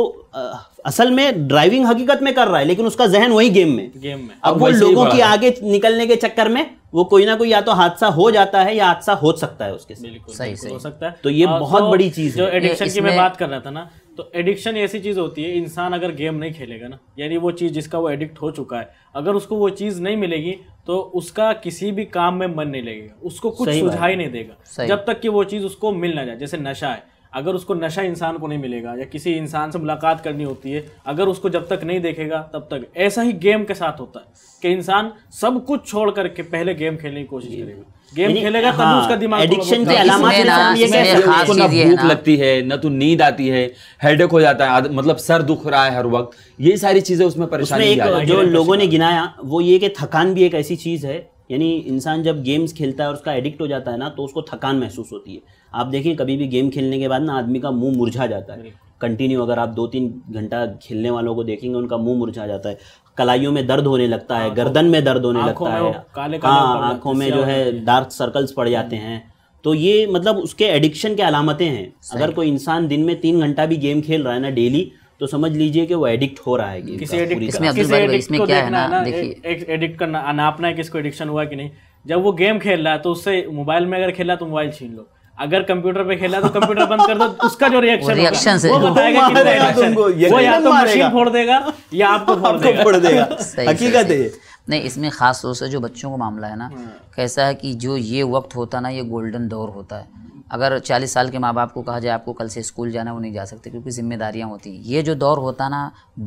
असल में ड्राइविंग हकीकत में कर रहा है लेकिन उसका जहन वही गेम में गेम में अब वो लोगों की आगे निकलने के चक्कर में वो कोई ना कोई या तो हादसा हो जाता है या हादसा हो सकता है उसके सही सही हो सकता है तो ये बहुत तो बड़ी चीज जो एडिक्शन की मैं बात कर रहा था ना तो एडिक्शन ऐसी चीज़ होती है इंसान अगर गेम नहीं खेलेगा ना यानी वो चीज़ जिसका वो एडिक्ट हो चुका है अगर उसको वो चीज़ नहीं मिलेगी तो उसका किसी भी काम में मन नहीं लगेगा उसको कुछ सुझाई नहीं देगा जब तक कि वो चीज़ उसको मिल ना जाए जैसे नशा है अगर उसको नशा इंसान को नहीं मिलेगा या किसी इंसान से मुलाकात करनी होती है अगर उसको जब तक नहीं देखेगा तब तक ऐसा ही गेम के साथ होता है कि इंसान सब कुछ छोड़ करके पहले गेम खेलने की कोशिश करेगा गेम खेलेगा हाँ, उसका दिमाग एडिक्शन के अलावा ना भूख हाँ। लगती है ना तो नींद आती है हेडेक हो जाता है मतलब सर दुख रहा है हर वक्त ये सारी चीजें उसमें परेशानी उसमें एक जो लोगों ने गिनाया वो ये कि थकान भी एक ऐसी चीज है यानी इंसान जब गेम्स खेलता है और उसका एडिक्ट हो जाता है ना तो उसको थकान महसूस होती है आप देखिए कभी भी गेम खेलने के बाद ना आदमी का मुंह मुरझा जाता है कंटिन्यू अगर आप दो तीन घंटा खेलने वालों को देखेंगे उनका मुंह मुरझा जाता है कलाइयों में दर्द होने लगता है गर्दन में दर्द होने लगता है काले हाँ आँखों में जो है डार्क सर्कल्स पड़ जाते हैं तो ये मतलब उसके एडिक्शन के अलामतें हैं अगर कोई इंसान दिन में तीन घंटा भी गेम खेल रहा है ना डेली तो समझ लीजिए कि वो एडिक्ट हो रहा है नापना है किसको एडिक्शन हुआ कि नहीं जब वो गेम खेल रहा है तो उससे मोबाइल में अगर खेला तो मोबाइल छीन लो अगर कंप्यूटर पे खेला तो कंप्यूटर बंद कर दो तो उसका जो रिएक्शन रिएक्शन से वो बताएगा कितना रिएक्शन वो या तो मशीन फोड़ देगा या आपको फोड़ देगा हकीकत है नहीं इसमें ख़ास तौर से जो बच्चों का मामला है ना हाँ। कैसा है कि जो ये वक्त होता ना ये गोल्डन दौर होता है अगर चालीस साल के माँ बाप को कहा जाए आपको कल से स्कूल जाना वो नहीं जा सकते क्योंकि जिम्मेदारियाँ होती हैं ये जो दौर होता ना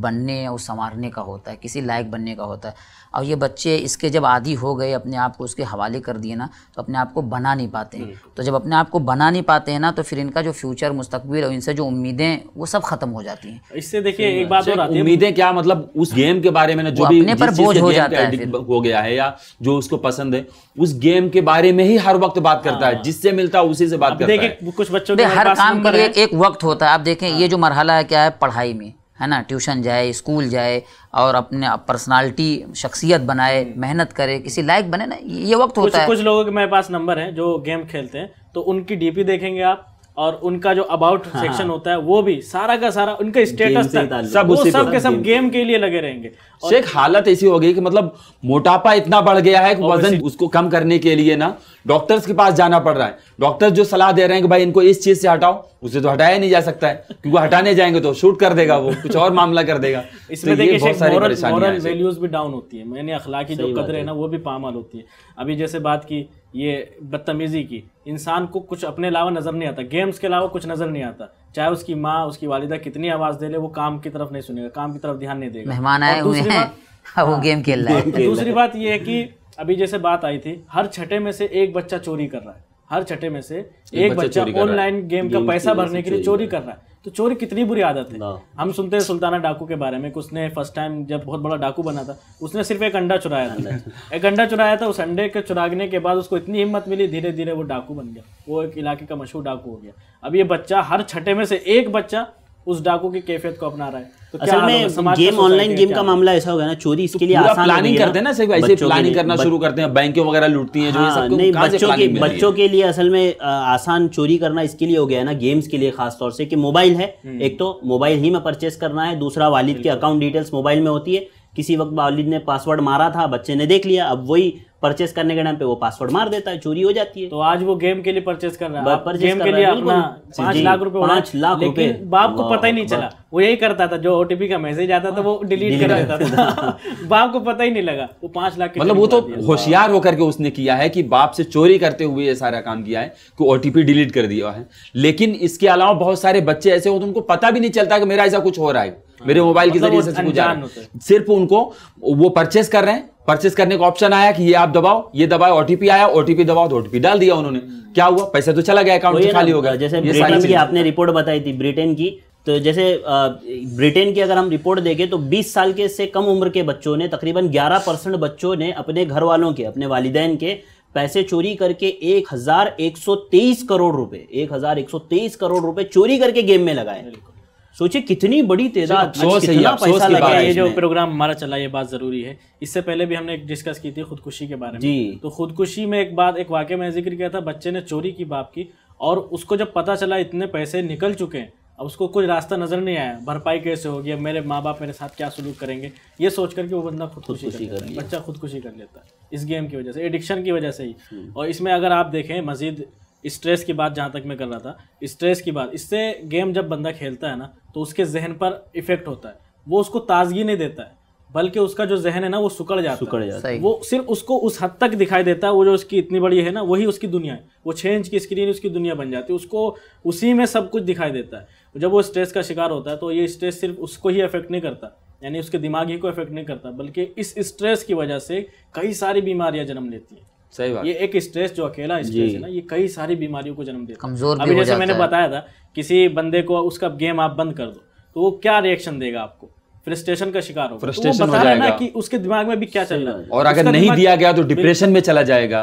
बनने और संवारने का होता है किसी लायक बनने का होता है और ये बच्चे इसके जब आदि हो गए अपने आप को उसके हवाले कर दिए ना तो अपने आप को बना नहीं पाते हैं तो जब अपने आप को बना नहीं पाते हैं ना तो फिर इनका जो फ्यूचर मुस्तबिल और इनसे जो उम्मीदें वो सब खत्म हो जाती हैं इससे देखिए एक बात अच्छा, और आती है उम्मीदें क्या मतलब उस गेम के बारे में ना जो भी अपने पर बोझ हो जाता है हो गया है या जो उसको पसंद है उस गेम के बारे में ही हर वक्त बात करता है हाँ। जिससे मिलता है उसी से बात काम करता है कुछ बच्चों हर काम के लिए एक वक्त होता है आप देखें ये हाँ। जो मरहला है क्या है पढ़ाई में है ना ट्यूशन जाए स्कूल जाए और अपने पर्सनालिटी शख्सियत बनाए मेहनत करे किसी लायक बने ना ये वक्त होता है कुछ लोगों के मेरे पास नंबर है जो गेम खेलते हैं तो उनकी डीपी देखेंगे आप और उनका जो अबाउट हाँ। सेक्शन हाँ। होता है वो भी सारा का सारा उनका स्टेटस तक सब वो सब के सब गेम के लिए लगे रहेंगे शेख हालत ऐसी हो गई कि मतलब मोटापा इतना बढ़ गया है कि वजन उसको कम करने के लिए ना डॉक्टर्स के पास जाना पड़ रहा है डॉक्टर्स जो सलाह दे रहे हैं कि भाई इनको इस चीज से हटाओ उसे तो हटाया नहीं जा सकता है क्योंकि हटाने जाएंगे तो शूट कर देगा वो कुछ और मामला कर देगा इसमें तो देखिए मॉरल वैल्यूज भी डाउन होती है मैंने अखलाकी जो कदर है ना वो भी पामाल होती है अभी जैसे बात की ये बदतमीज़ी की इंसान को कुछ अपने अलावा नज़र नहीं आता गेम्स के अलावा कुछ नज़र नहीं आता चाहे उसकी माँ उसकी वालिदा कितनी आवाज़ दे ले वो काम की तरफ नहीं सुनेगा काम की तरफ ध्यान नहीं देगा मेहमान आए हुए हैं वो गेम खेल रहा है दूसरी बात ये है कि अभी जैसे बात आई थी हर छठे में से एक बच्चा चोरी कर रहा है हर छठे में से एक बच्चा ऑनलाइन गेम का पैसा भरने के लिए चोरी कर रहा है तो चोरी कितनी बुरी आदत है हम सुनते हैं सुल्ताना डाकू के बारे में उसने फर्स्ट टाइम जब बहुत बड़ा डाकू बना था उसने सिर्फ एक अंडा चुराया था एक अंडा चुराया था उस अंडे के चुराने के बाद उसको इतनी हिम्मत मिली धीरे धीरे वो डाकू बन गया वो एक इलाके का मशहूर डाकू हो गया अब ये बच्चा हर छठे में से एक बच्चा उस डाकू की कैफियत को अपना रहा है तो असल में गेम ऑनलाइन गेम का मामला ऐसा हो गया ना चोरी तो इसके लिए आसान प्लानिंग करते हैं ना सिर्फ ऐसे प्लानिंग करना शुरू करते हैं बैंकों वगैरह लूटती हैं जो ये हाँ, सब तो नहीं बच्चों के बच्चों के लिए असल में आसान चोरी करना इसके लिए हो गया है ना गेम्स के लिए खास तौर से कि मोबाइल है हम्म। एक तो मोबाइल ही में परचेस करना है दूसरा वालिद के अकाउंट डिटेल्स मोबाइल में होती है किसी वक्त वालिद ने पासवर्ड मारा था बच्चे ने देख लिया अब वही परचेस करने के टाइम पे वो पासवर्ड मार देता है चोरी हो जाती है तो आज वो गेम के लिए परचेस कर रहा है गेम के लिए अपना पांच लाख रुपए पाँच लाख रुपए बाप को पता ही नहीं चला वो यही करता था जो ओटीपी का मैसेज आता था वो डिलीट हाँ, कर देता था बाप को पता ही नहीं लगा वो पांच लाख मतलब वो तो होशियार होकर के उसने किया है कि बाप से चोरी करते हुए ये सारा काम किया है कि ओटीपी डिलीट कर दिया है लेकिन इसके अलावा बहुत सारे बच्चे ऐसे होते उनको पता भी नहीं चलता कि मेरा ऐसा कुछ हो रहा है हाँ। मेरे मोबाइल के मतलब जरिए सबसे पूछा सिर्फ उनको वो परचेस कर रहे हैं परचेस करने का ऑप्शन आया कि ये आप दबाओ ये दबाओ ओटीपी आया ओटीपी दबाओ तो ओटीपी डाल दिया उन्होंने हम्म। क्या हुआ पैसे तो चला गया अकाउंट तो खाली हो गया जैसे ब्रिटेन की आपने रिपोर्ट बताई थी ब्रिटेन की तो जैसे ब्रिटेन की अगर हम रिपोर्ट देखें तो 20 साल के से कम उम्र के बच्चों ने तकरीबन 11 परसेंट बच्चों ने अपने घर वालों के अपने वालदेन के पैसे चोरी करके 1123 करोड़ रुपए 1123 करोड़ रुपए चोरी करके गेम में लगाए सोचिए कितनी बड़ी तेजाद पैसा लगा ये जो प्रोग्राम हमारा चला ये बात जरूरी है इससे पहले भी हमने एक डिस्कस की थी खुदकुशी के बारे में तो खुदकुशी में एक बात एक वाक्य में जिक्र किया था बच्चे ने चोरी की बाप की और उसको जब पता चला इतने पैसे निकल चुके हैं अब उसको कोई रास्ता नजर नहीं आया भरपाई कैसे होगी अब मेरे माँ बाप मेरे साथ क्या सलूक करेंगे ये सोच करके वो बंदा खुदकुशी खुद कर, कर बच्चा खुदकुशी कर लेता है इस गेम की वजह से एडिक्शन की वजह से ही हम्म। और इसमें अगर आप देखें मजीद स्ट्रेस की बात जहाँ तक मैं कर रहा था स्ट्रेस की बात इससे गेम जब बंदा खेलता है ना तो उसके जहन पर इफेक्ट होता है वो उसको ताजगी नहीं देता है बल्कि उसका जो जहन है ना वो सुकड़ जाता सुकड़ जाता है वो सिर्फ उसको उस हद तक दिखाई देता है वो जो उसकी इतनी बड़ी है ना वही उसकी दुनिया है वो छः इंच की स्क्रीन उसकी दुनिया बन जाती है उसको उसी में सब कुछ दिखाई देता है जब वो स्ट्रेस का शिकार होता है तो ये स्ट्रेस सिर्फ उसको ही अफेक्ट नहीं करता यानी उसके दिमाग ही को अफेक्ट नहीं करता बल्कि इस स्ट्रेस की वजह से कई सारी बीमारियां जन्म लेती हैं सही बात ये एक स्ट्रेस जो अकेला स्ट्रेस है ना ये कई सारी बीमारियों को जन्म देता कमजोर अभी जैसे मैंने बताया था किसी बंदे को उसका गेम आप बंद कर दो तो वो क्या रिएक्शन देगा आपको फ्रस्ट्रेशन का शिकार होगा फ्रस्ट्रेशन तो हो जाएगा कि उसके दिमाग में भी क्या चल रहा है और अगर नहीं दिया गया तो डिप्रेशन में चला जाएगा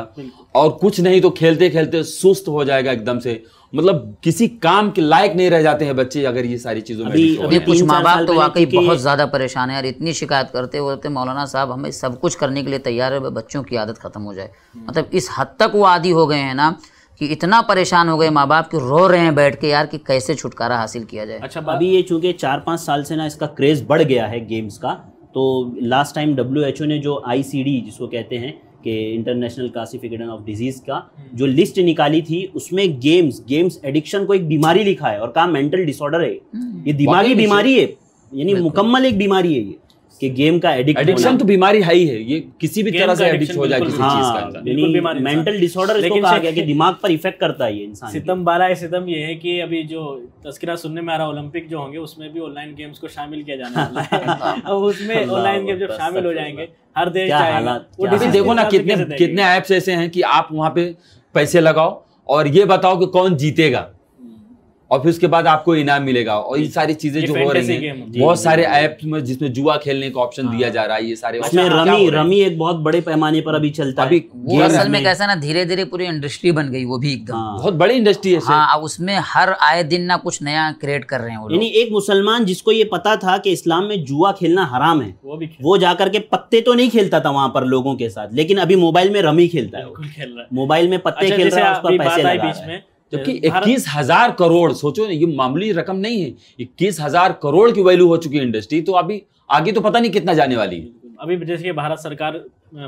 और कुछ नहीं तो खेलते खेलते सुस्त हो जाएगा एकदम से मतलब किसी काम के लायक नहीं रह जाते हैं बच्चे अगर ये सारी चीज़ों में अभी, कुछ माँ बाप तो वाकई बहुत ज़्यादा परेशान है यार इतनी शिकायत करते बोलते मौलाना साहब हमें सब कुछ करने के लिए तैयार है बच्चों की आदत ख़त्म हो जाए हम्म। मतलब इस हद तक वो आदि हो गए हैं ना कि इतना परेशान हो गए माँ बाप की रो रहे हैं बैठ के यार कि कैसे छुटकारा हासिल किया जाए अच्छा अभी ये चूंकि चार पाँच साल से ना इसका क्रेज़ बढ़ गया है गेम्स का तो लास्ट टाइम डब्ल्यू ने जो आई जिसको कहते हैं के इंटरनेशनल क्लासिफिकेशन ऑफ डिजीज का हम्म। जो लिस्ट निकाली थी उसमें गेम्स गेम्स एडिक्शन को एक बीमारी लिखा है और कहा मेंटल डिसऑर्डर है हम्म। ये दिमागी बीमारी है यानी मुकम्मल एक बीमारी है ये कि गेम का एडिक्ट एडिक्शन तो बीमारी है ही है ये किसी भी तरह से एडिक्ट हो जाए किसी हाँ, चीज का मेंटल डिसऑर्डर इसको कहा गया कि दिमाग पर इफेक्ट करता है ये इंसान सितम बाला है सितम ये है कि अभी जो तस्करा सुनने में आ रहा ओलंपिक जो होंगे उसमें भी ऑनलाइन गेम्स को शामिल किया जाना है अब उसमें ऑनलाइन गेम जब शामिल हो जाएंगे हर देश हालात देखो ना कितने कितने ऐप्स ऐसे हैं कि आप वहाँ पे पैसे लगाओ और ये बताओ कि कौन जीतेगा और फिर उसके बाद आपको इनाम मिलेगा और ये सारी चीजें जो हो रही हैं बहुत सारे ऐप में जिसमें जुआ खेलने का ऑप्शन दिया हाँ। जा रहा है ये सारे उसमें रमी रमी एक बहुत बड़े पैमाने पर अभी चलता अभी वो असल में कैसा ना धीरे धीरे पूरी इंडस्ट्री बन गई वो भी एकदम हाँ। बहुत बड़ी इंडस्ट्री है हाँ उसमें हर आए दिन ना कुछ नया क्रिएट कर रहे हैं यानी एक मुसलमान जिसको ये पता था कि इस्लाम में जुआ खेलना हराम है वो भी वो जाकर के पत्ते तो नहीं खेलता था वहाँ पर लोगों के साथ लेकिन अभी मोबाइल में रमी खेलता है मोबाइल में पत्ते खेल रहा है अच्छा, उस पर पैसे लगा रहा है जबकि इक्कीस हजार करोड़ सोचो ये मामूली रकम नहीं है इक्कीस हजार करोड़ की वैल्यू हो चुकी है इंडस्ट्री तो अभी आगे तो पता नहीं कितना जाने वाली है अभी जैसे भारत सरकार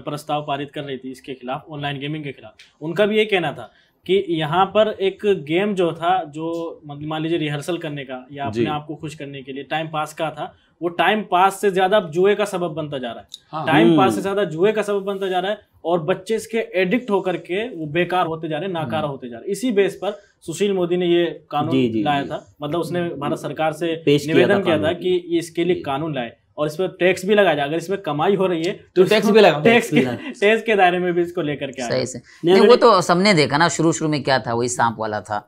प्रस्ताव पारित कर रही थी इसके खिलाफ ऑनलाइन गेमिंग के खिलाफ उनका भी ये कहना था कि यहाँ पर एक गेम जो था जो मतलब मान लीजिए रिहर्सल करने का या अपने आप को खुश करने के लिए टाइम पास का था वो टाइम पास से ज्यादा जुए का सबब बनता जा रहा है हाँ, टाइम हम्म। पास से ज्यादा जुए का सबब बनता जा रहा है और बच्चे इसके एडिक्ट होकर के वो बेकार होते जा रहे हैं हम्म। नाकारा होते जा रहे हैं इसी बेस पर सुशील मोदी ने ये कानून जी, जी, लाया था मतलब उसने भारत सरकार से निवेदन किया था कि इसके लिए कानून लाए और इस पर टैक्स भी लगाया जाए अगर इसमें कमाई हो रही है तो टैक्स भी लगा टैक्स के टैक्स के दायरे में भी इसको लेकर के सही से नहीं वो तो सबने देखा ना शुरू शुरू में क्या था वही सांप वाला था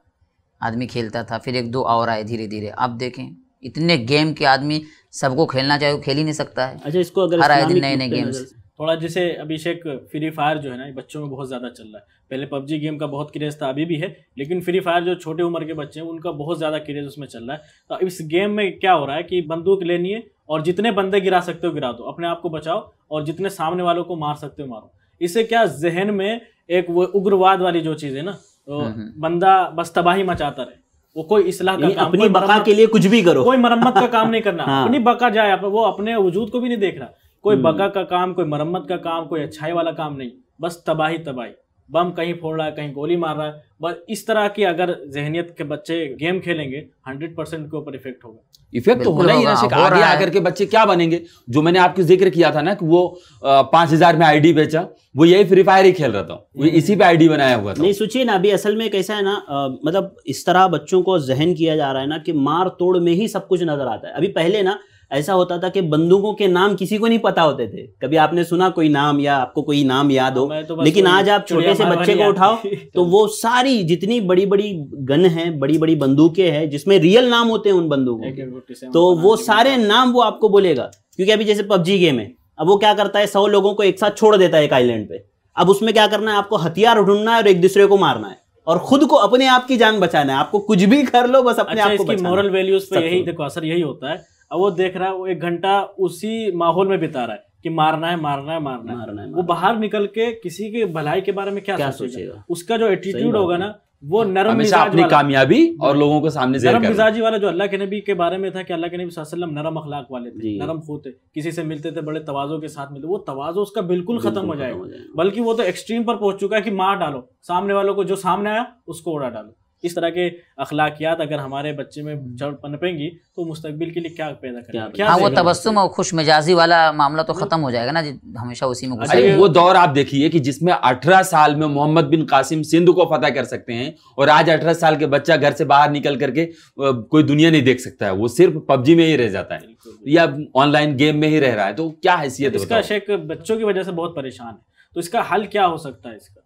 आदमी खेलता था फिर एक दो और आए धीरे धीरे अब देखें इतने गेम के आदमी सबको खेलना चाहे वो खेल ही नहीं सकता है अच्छा इसको अगर आए दिन नए नए गेम्स थोड़ा जैसे अभिषेक फ्री फायर जो है ना बच्चों में बहुत ज़्यादा चल रहा है पहले पबजी गेम का बहुत क्रेज़ था अभी भी है लेकिन फ्री फायर जो छोटे उम्र के बच्चे हैं उनका बहुत ज़्यादा क्रेज़ उसमें चल रहा है तो इस गेम में क्या हो रहा है कि बंदूक लेनी है और जितने बंदे गिरा सकते हो गिरा दो अपने आप को बचाओ और जितने सामने वालों को मार सकते हो मारो इसे क्या जहन में एक वो उग्रवाद वाली जो चीज है ना तो बंदा बस तबाही मचाता रहे वो कोई इसलाह का काम अपनी बका के लिए कुछ भी करो कोई मरम्मत का काम नहीं करना हाँ। अपनी बका जाए वो अपने वजूद को भी नहीं देख रहा कोई हम्म। बका का काम कोई मरम्मत का काम कोई अच्छाई वाला काम नहीं बस तबाही तबाही बम कहीं फोड़ रहा है कहीं गोली मार रहा है बस इस तरह की अगर जहनीत के बच्चे गेम खेलेंगे हंड्रेड परसेंट के ऊपर इफेक्ट होगा इफेक्ट तो होना ही ना आगे आकर के बच्चे क्या बनेंगे जो मैंने आपको जिक्र किया था ना कि वो पांच हजार में आईडी बेचा वो यही फ्री फायर ही खेल रहा था वो हम्म, इसी पे आईडी बनाया हुआ था नहीं सोचिए ना अभी असल में कैसा है ना मतलब इस तरह बच्चों को जहन किया जा रहा है ना कि मार तोड़ में ही सब कुछ नजर आता है अभी पहले ना ऐसा होता था कि बंदूकों के नाम किसी को नहीं पता होते थे कभी आपने सुना कोई नाम या आपको कोई नाम याद हो तो लेकिन आज आप छोटे से बच्चे को उठाओ तो वो सारी जितनी बड़ी बड़ी गन है बड़ी बड़ी बंदूकें हैं जिसमें रियल नाम होते हैं उन बंदूकों तो वो सारे नाम वो आपको बोलेगा क्योंकि अभी जैसे पबजी गेम है अब वो क्या करता है सौ लोगों को एक साथ छोड़ देता है एक आईलैंड पे अब उसमें क्या करना है आपको हथियार ढूंढना है और एक दूसरे को मारना है और खुद को अपने आप की जान बचाना है आपको कुछ भी कर लो बस अपने अच्छा, आप को मोरल वैल्यूज पे यही देखो असर यही होता है अब वो देख रहा है वो एक घंटा उसी माहौल में बिता रहा है कि मारना है मारना है मारना, है मारना है वो बाहर निकल के किसी के भलाई के बारे में क्या, क्या सोचेगा उसका जो एटीट्यूड होगा ना वो नरम अपनी कामयाबी और हाँ। लोगों को सामने नरम मिजाजी वाला जो अल्लाह के नबी के बारे में था कि अल्लाह के नबी वसल्लम नरम अखलाक वाले थे नरम खूते किसी से मिलते थे बड़े तवाजों के साथ मिलते वो तवाजो उसका बिल्कुल खत्म हो जाएगा बल्कि वो तो एक्सट्रीम पर पहुंच चुका है कि मार डालो सामने वालों को जो सामने आया उसको उड़ा डालो इस तरह के अखलाकियात अगर हमारे बच्चे में जड़ हम्म। पनपेंगी तो मुस्तबिल के लिए क्या पैदा करेंगे क्या हाँ, वो तबस्म और खुश मिजाजी वाला मामला तो खत्म हो जाएगा ना हमेशा उसी में अरे वो दौर आप देखिए कि जिसमें अठारह साल में मोहम्मद बिन कासिम सिंधु को फतेह कर सकते हैं और आज अठारह साल के बच्चा घर से बाहर निकल करके कोई दुनिया नहीं देख सकता है वो सिर्फ पबजी में ही रह जाता है या ऑनलाइन गेम में ही रह रहा है तो क्या हैसियत इसका शेख बच्चों की वजह से बहुत परेशान है तो इसका हल क्या हो सकता है इसका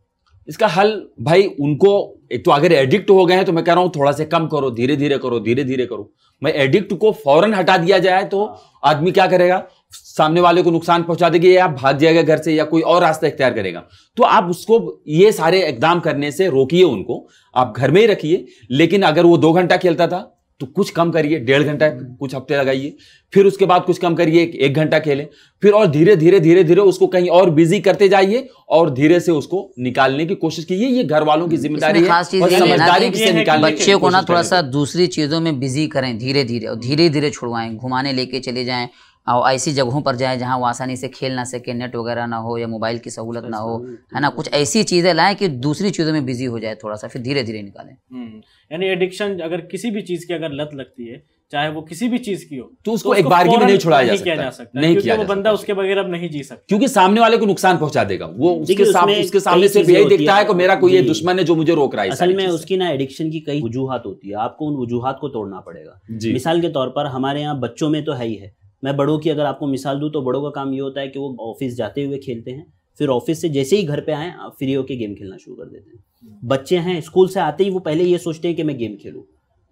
इसका हल भाई उनको एक तो अगर एडिक्ट हो गए हैं तो मैं कह रहा हूं थोड़ा से कम करो धीरे धीरे करो धीरे धीरे करो मैं एडिक्ट को फौरन हटा दिया जाए तो हाँ। आदमी क्या करेगा सामने वाले को नुकसान पहुंचा देगी या भाग जाएगा घर से या कोई और रास्ता इख्तियार करेगा तो आप उसको ये सारे एग्जाम करने से रोकिए उनको आप घर में ही रखिए लेकिन अगर वो दो घंटा खेलता था तो कुछ कम करिए डेढ़ घंटा कुछ हफ्ते लगाइए फिर उसके बाद कुछ कम करिए एक घंटा खेलें फिर और धीरे धीरे धीरे धीरे उसको कहीं और बिजी करते जाइए और धीरे से उसको निकालने की कोशिश कीजिए ये घर वालों की जिम्मेदारी है समझदारी से निकालने बच्चे को ना थोड़ा सा दूसरी चीज़ों में बिजी करें धीरे धीरे और धीरे धीरे छुड़वाएं घुमाने लेके चले जाएं और ऐसी जगहों पर जाएँ जहाँ वो आसानी से खेल ना सके नेट वगैरह ना हो या मोबाइल की सहूलत ना हो है ना कुछ ऐसी चीज़ें लाएं कि दूसरी चीज़ों में बिजी हो जाए थोड़ा सा फिर धीरे धीरे निकालें हम्म, यानी एडिक्शन अगर किसी भी चीज़ की अगर लत लगती है चाहे वो किसी भी चीज की हो तो उसको, तो एक बार में नहीं छुड़ाया जा, सकता, जा सकता नहीं किया वो बंदा उसके बगैर अब नहीं जी सकता क्योंकि सामने वाले को नुकसान पहुंचा देगा वो उसके सामने उसके सामने सिर्फ यही दिखता है कि मेरा कोई ये दुश्मन है जो मुझे रोक रहा है असल में उसकी ना एडिक्शन की कई वजूहत होती है आपको उन वजूहत को तोड़ना पड़ेगा मिसाल के तौर पर हमारे यहाँ बच्चों में तो है ही है मैं बड़ों की अगर आपको मिसाल दूँ तो बड़ों का काम ये होता है कि वो ऑफिस जाते हुए खेलते हैं फिर ऑफिस से जैसे ही घर पे आए फ्री होकर गेम खेलना शुरू कर देते हैं हम्म। बच्चे हैं स्कूल से आते ही वो पहले ये सोचते हैं कि मैं गेम खेलूँ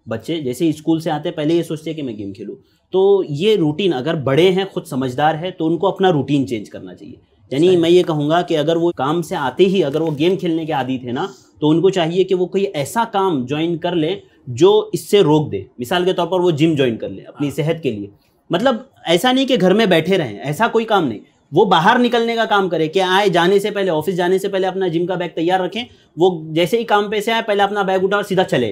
बच्चे जैसे स्कूल से आते हैं पहले ये सोचते हैं कि मैं गेम खेलूँ तो ये रूटीन अगर बड़े हैं खुद समझदार है तो उनको अपना रूटीन चेंज करना चाहिए यानी मैं ये कहूँगा कि अगर वो काम से आते ही अगर वो गेम खेलने के आदि थे ना तो उनको चाहिए कि वो कोई ऐसा काम ज्वाइन कर लें जो इससे रोक दे मिसाल के तौर पर वो जिम ज्वाइन कर लें अपनी हाँ। सेहत के लिए मतलब ऐसा नहीं कि घर में बैठे रहें ऐसा कोई काम नहीं वो बाहर निकलने का काम करें कि आए जाने से पहले ऑफिस जाने से पहले अपना जिम का बैग तैयार रखें वो जैसे ही काम पे से आए पहले अपना बैग उठाओ सीधा चले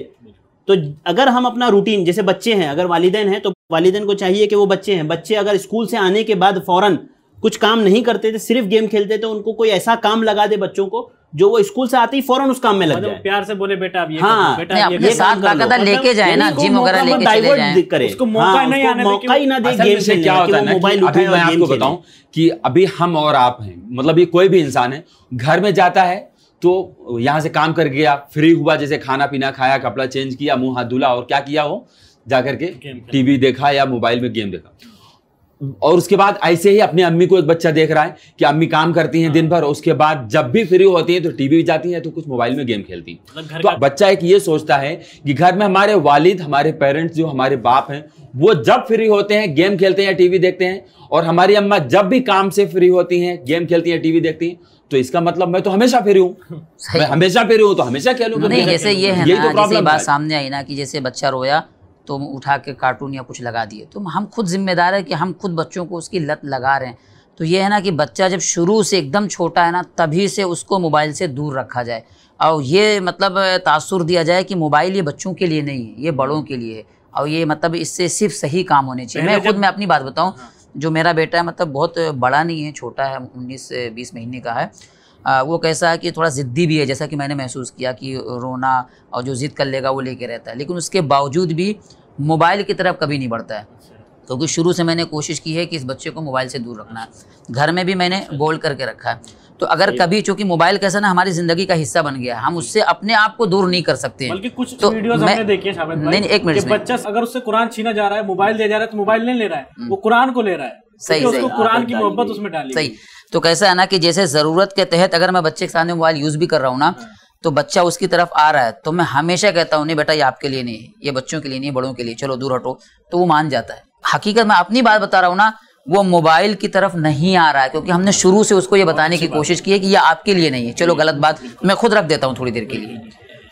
तो अगर हम अपना रूटीन जैसे बच्चे हैं अगर वालदेन हैं तो वालदेन को चाहिए कि वो बच्चे हैं बच्चे अगर स्कूल से आने के बाद फ़ौरन कुछ काम नहीं करते थे सिर्फ गेम खेलते थे उनको कोई ऐसा काम लगा दे बच्चों को जो वो स्कूल से आती फौरन उस काम में लग मतलब जाए प्यार से बोले बेटा अब ये हाँ, बेटा ये, ये साथ बाकायदा मतलब लेके जाए ना जिम वगैरह लेके चले जाए करे हाँ, उसको मौका नहीं आने मौका ही ना दे गेम से क्या होता है मोबाइल अभी मैं आपको बताऊं कि अभी हम और आप हैं मतलब ये कोई भी इंसान है घर में जाता है तो यहाँ से काम कर गया फ्री हुआ जैसे खाना पीना खाया कपड़ा चेंज किया मुंह हाथ धुला और क्या किया हो जाकर के टीवी देखा या मोबाइल में गेम देखा और उसके बाद ऐसे ही अपनी अम्मी को एक बच्चा देख रहा है कि अम्मी काम करती हैं हाँ। दिन भर उसके बाद जब भी फ्री होती है तो टीवी भी जाती हैं तो कुछ मोबाइल में गेम खेलती हैं मतलब तो बच्चा एक ये सोचता है कि घर में हमारे वालिद हमारे पेरेंट्स जो हमारे बाप हैं वो जब फ्री होते हैं गेम खेलते हैं या टीवी देखते हैं और हमारी अम्मा जब भी काम से फ्री होती हैं गेम खेलती हैं टीवी देखती हैं तो इसका मतलब मैं तो हमेशा फ्री हूँ हमेशा फ्री हूँ तो हमेशा खेलूँ नहीं जैसे ये है ना तो बात सामने आई ना कि जैसे बच्चा रोया तो उठा के कार्टून या कुछ लगा दिए तो हम खुद जिम्मेदार है कि हम खुद बच्चों को उसकी लत लगा रहे हैं तो ये है ना कि बच्चा जब शुरू से एकदम छोटा है ना तभी से उसको मोबाइल से दूर रखा जाए और ये मतलब तासुर दिया जाए कि मोबाइल ये बच्चों के लिए नहीं है ये बड़ों के लिए है और ये मतलब इससे सिर्फ सही काम होने चाहिए मैं खुद मैं अपनी बात बताऊँ हाँ। जो मेरा बेटा है मतलब बहुत बड़ा नहीं है छोटा है उन्नीस बीस महीने का है आ, वो कैसा है कि थोड़ा ज़िद्दी भी है जैसा कि मैंने महसूस किया कि रोना और जो ज़िद कर लेगा वो लेके रहता है लेकिन उसके बावजूद भी मोबाइल की तरफ कभी नहीं बढ़ता है अच्छा। क्योंकि शुरू से मैंने कोशिश की है कि इस बच्चे को मोबाइल से दूर रखना है घर में भी मैंने अच्छा। बोल करके रखा है तो अगर कभी चूंकि मोबाइल कैसा ना हमारी जिंदगी का हिस्सा बन गया हम उससे अपने आप को दूर नहीं कर सकते बल्कि कुछ तो वीडियोस हमने देखे नहीं, नहीं एक मिनट बच्चा अगर उससे कुरान छीना जा रहा है मोबाइल दिया जा रहा है तो मोबाइल नहीं ले रहा है हम्म। वो कुरान को ले रहा है सही सही कुरान की मोहब्बत उसमें डाली सही तो कैसा है ना कि जैसे जरूरत के तहत अगर मैं बच्चे के सामने मोबाइल यूज भी कर रहा हूँ ना हाँ। तो बच्चा उसकी तरफ आ रहा है तो मैं हमेशा कहता हूँ नहीं बेटा ये आपके लिए नहीं ये बच्चों के लिए नहीं बड़ों के लिए चलो दूर हटो तो वो मान जाता है हकीकत में अपनी बात बता रहा हूँ ना वो मोबाइल की तरफ नहीं आ रहा है क्योंकि हमने शुरू से उसको ये बताने की कोशिश की है कि ये आपके लिए नहीं है चलो गलत बात मैं खुद रख देता हूँ थोड़ी देर के लिए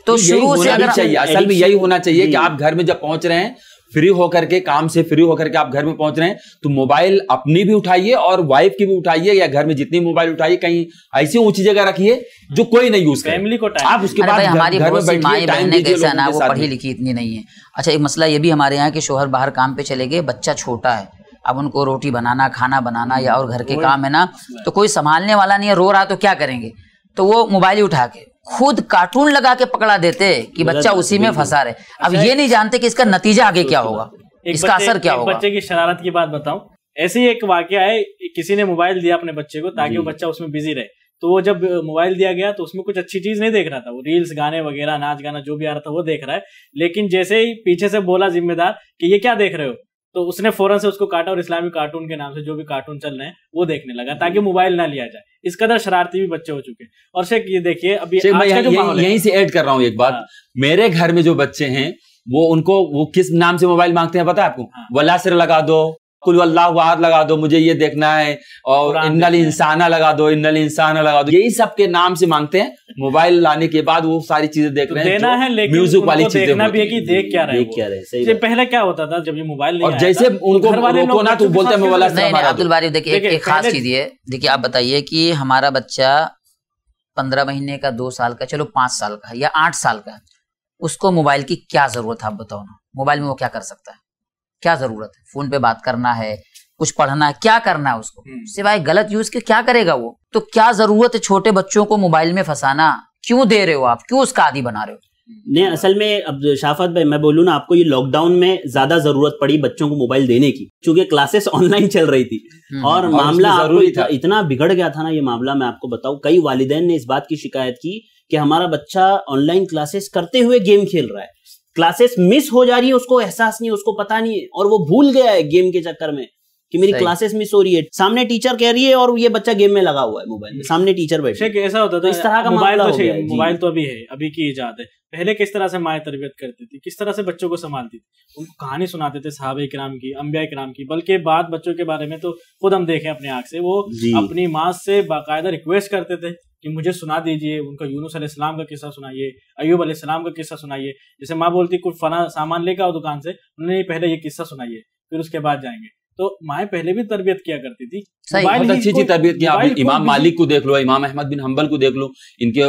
तो शुरू से अगर चाहिए असल में यही होना चाहिए कि आप घर में जब पहुंच रहे हैं फ्री होकर के काम से फ्री होकर के आप घर में पहुंच रहे हैं तो मोबाइल अपनी भी उठाइए और वाइफ की भी उठाइए या घर में जितनी मोबाइल उठाइए कहीं ऐसी ऊंची जगह रखिए जो कोई नहीं यूज फैमिली को टाइम आप उसके बाद हमारी माए बहनें कैसे ना वो पढ़ी लिखी इतनी नहीं है अच्छा एक मसला ये भी हमारे यहाँ की शोहर बाहर काम पे चले गए बच्चा छोटा है अब उनको रोटी बनाना खाना बनाना या और घर के काम है ना तो कोई संभालने वाला नहीं है रो रहा तो क्या करेंगे तो वो मोबाइल उठा के खुद कार्टून लगा के पकड़ा देते कि बच्चा उसी में फंसा रहे अब अच्छा, ये नहीं जानते कि इसका नतीजा आगे क्या होगा इसका असर क्या होगा बच्चे की शरारत की बात बताऊं ऐसे ही एक वाक्य है किसी ने मोबाइल दिया अपने बच्चे को ताकि वो बच्चा उसमें बिजी रहे तो वो जब मोबाइल दिया गया तो उसमें कुछ अच्छी चीज नहीं देख रहा था वो रील्स गाने वगैरह नाच गाना जो भी आ रहा था वो देख रहा है लेकिन जैसे ही पीछे से बोला जिम्मेदार कि ये क्या देख रहे हो तो उसने फौरन से उसको काटा और इस्लामी कार्टून के नाम से जो भी कार्टून चल रहे हैं वो देखने लगा ताकि मोबाइल ना लिया जाए इस कदर शरारती भी बच्चे हो चुके हैं और शेख ये देखिए अभी आज का जो माहौल यहीं से ऐड कर रहा हूँ एक बात हाँ। मेरे घर में जो बच्चे हैं वो उनको वो किस नाम से मोबाइल मांगते हैं पता है आपको हाँ। वलासर लगा दो कुल अल्लाह लगा दो मुझे ये देखना है और इन्नल इंसाना लगा दो इन्नल इंसाना लगा दो यही सब के नाम से मांगते हैं मोबाइल लाने के बाद वो सारी चीजें देख तो रहे हैं देना है लेकिन म्यूजिक वाली चीजें देखना भी है कि देख क्या रहे क्या रहे पहले क्या होता था जब ये मोबाइल और जैसे तो उनको ना तो बोलते हैं अब्दुल बारी देखिए एक खास चीज ये देखिए आप बताइए कि हमारा बच्चा पंद्रह महीने का दो साल का चलो पांच साल का या आठ साल का उसको मोबाइल की क्या जरूरत है आप बताओ ना मोबाइल में वो क्या कर सकता है क्या जरूरत है फोन पे बात करना है कुछ पढ़ना है क्या करना है उसको हम्म। सिवाय गलत यूज के क्या करेगा वो तो क्या जरूरत है छोटे बच्चों को मोबाइल में फंसाना क्यों दे रहे हो आप क्यों उसका आदि बना रहे हो नहीं असल में अब शाफत भाई मैं बोलूँ ना आपको ये लॉकडाउन में ज्यादा जरूरत पड़ी बच्चों को मोबाइल देने की क्योंकि क्लासेस ऑनलाइन चल रही थी हम्म। और, और मामला आपको इतना, इतना बिगड़ गया था ना ये मामला मैं आपको बताऊं कई वालिदेन ने इस बात की शिकायत की कि हमारा बच्चा ऑनलाइन क्लासेस करते हुए गेम खेल रहा है क्लासेस मिस हो जा रही है उसको एहसास नहीं उसको पता नहीं और वो भूल गया है गेम के चक्कर में कि मेरी क्लासेस मिस हो रही है सामने टीचर कह रही है और ये बच्चा गेम में लगा हुआ है मोबाइल में सामने टीचर बैठे ऐसा होता था तो तो इस तरह का मोबाइल तो मोबाइल तो अभी है अभी की ईजाद है पहले किस तरह से माए तरबियत करती थी किस तरह से बच्चों को संभालती थी उनको कहानी सुनाते थे साहब कराम की अम्बिया कराम की बल्कि बात बच्चों के बारे में तो खुद हम देखें अपने आँख से वो अपनी माँ से बाकायदा रिक्वेस्ट करते थे कि मुझे सुना दीजिए उनका यूनुस सलाम का किस्सा सुनाइए अयूब सलाम का किस्सा सुनाइए जैसे माँ बोलती कुछ फना सामान लेकर आओ दुकान से उन्होंने पहले ये किस्सा सुनाइए फिर उसके बाद जाएंगे तो माए पहले भी तरबियत किया करती थी बहुत अच्छी अच्छी तरबियत किया इमाम मालिक को देख लो इमाम अहमद बिन हम्बल को देख लो इनके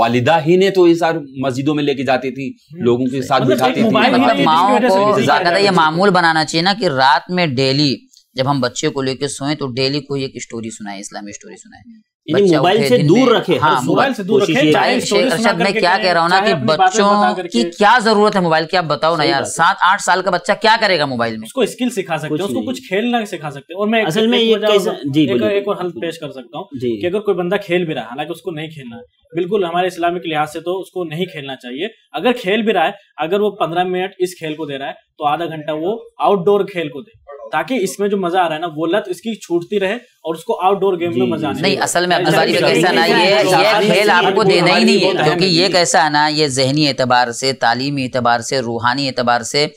वालिदा ही ने तो ये सार मस्जिदों में लेके जाती थी हम्म। लोगों के साथ मतलब बिठाती थी मतलब माओ को ज्यादा ये मामूल बनाना चाहिए ना कि रात में डेली जब हम बच्चे को लेके सोए तो डेली कोई एक स्टोरी सुनाए इस्लामी स्टोरी सुनाए हाँ, मोबाइल से दूर रखे हाँ मोबाइल से दूर रखे मैं क्या कह रहा हूँ ना कि बच्चों की क्या जरूरत है मोबाइल की आप बताओ ना यार सात आठ साल का बच्चा क्या करेगा मोबाइल में उसको स्किल सिखा सकते उसको कुछ खेलना सिखा सकते और मैं असल में एक और हल पेश कर सकता हूँ कि अगर कोई बंदा खेल भी रहा है हालांकि उसको नहीं खेलना है बिल्कुल हमारे इस्लामिक लिहाज से तो उसको नहीं खेलना चाहिए अगर खेल भी रहा है अगर वो पंद्रह मिनट इस खेल को दे रहा है तो आधा घंटा वो आउटडोर खेल को दे ताकि इसमें जो मजा आ रहा है ना वो लत इसकी छूटती रहे और उसको आउटडोर गेम में मजा नहीं असल में का कैसा ना ये ये खेल आपको देना ही नहीं है क्योंकि ये कैसा ना ये जहनी एतबार से तालीमी एतबार से रूहानी एतबार से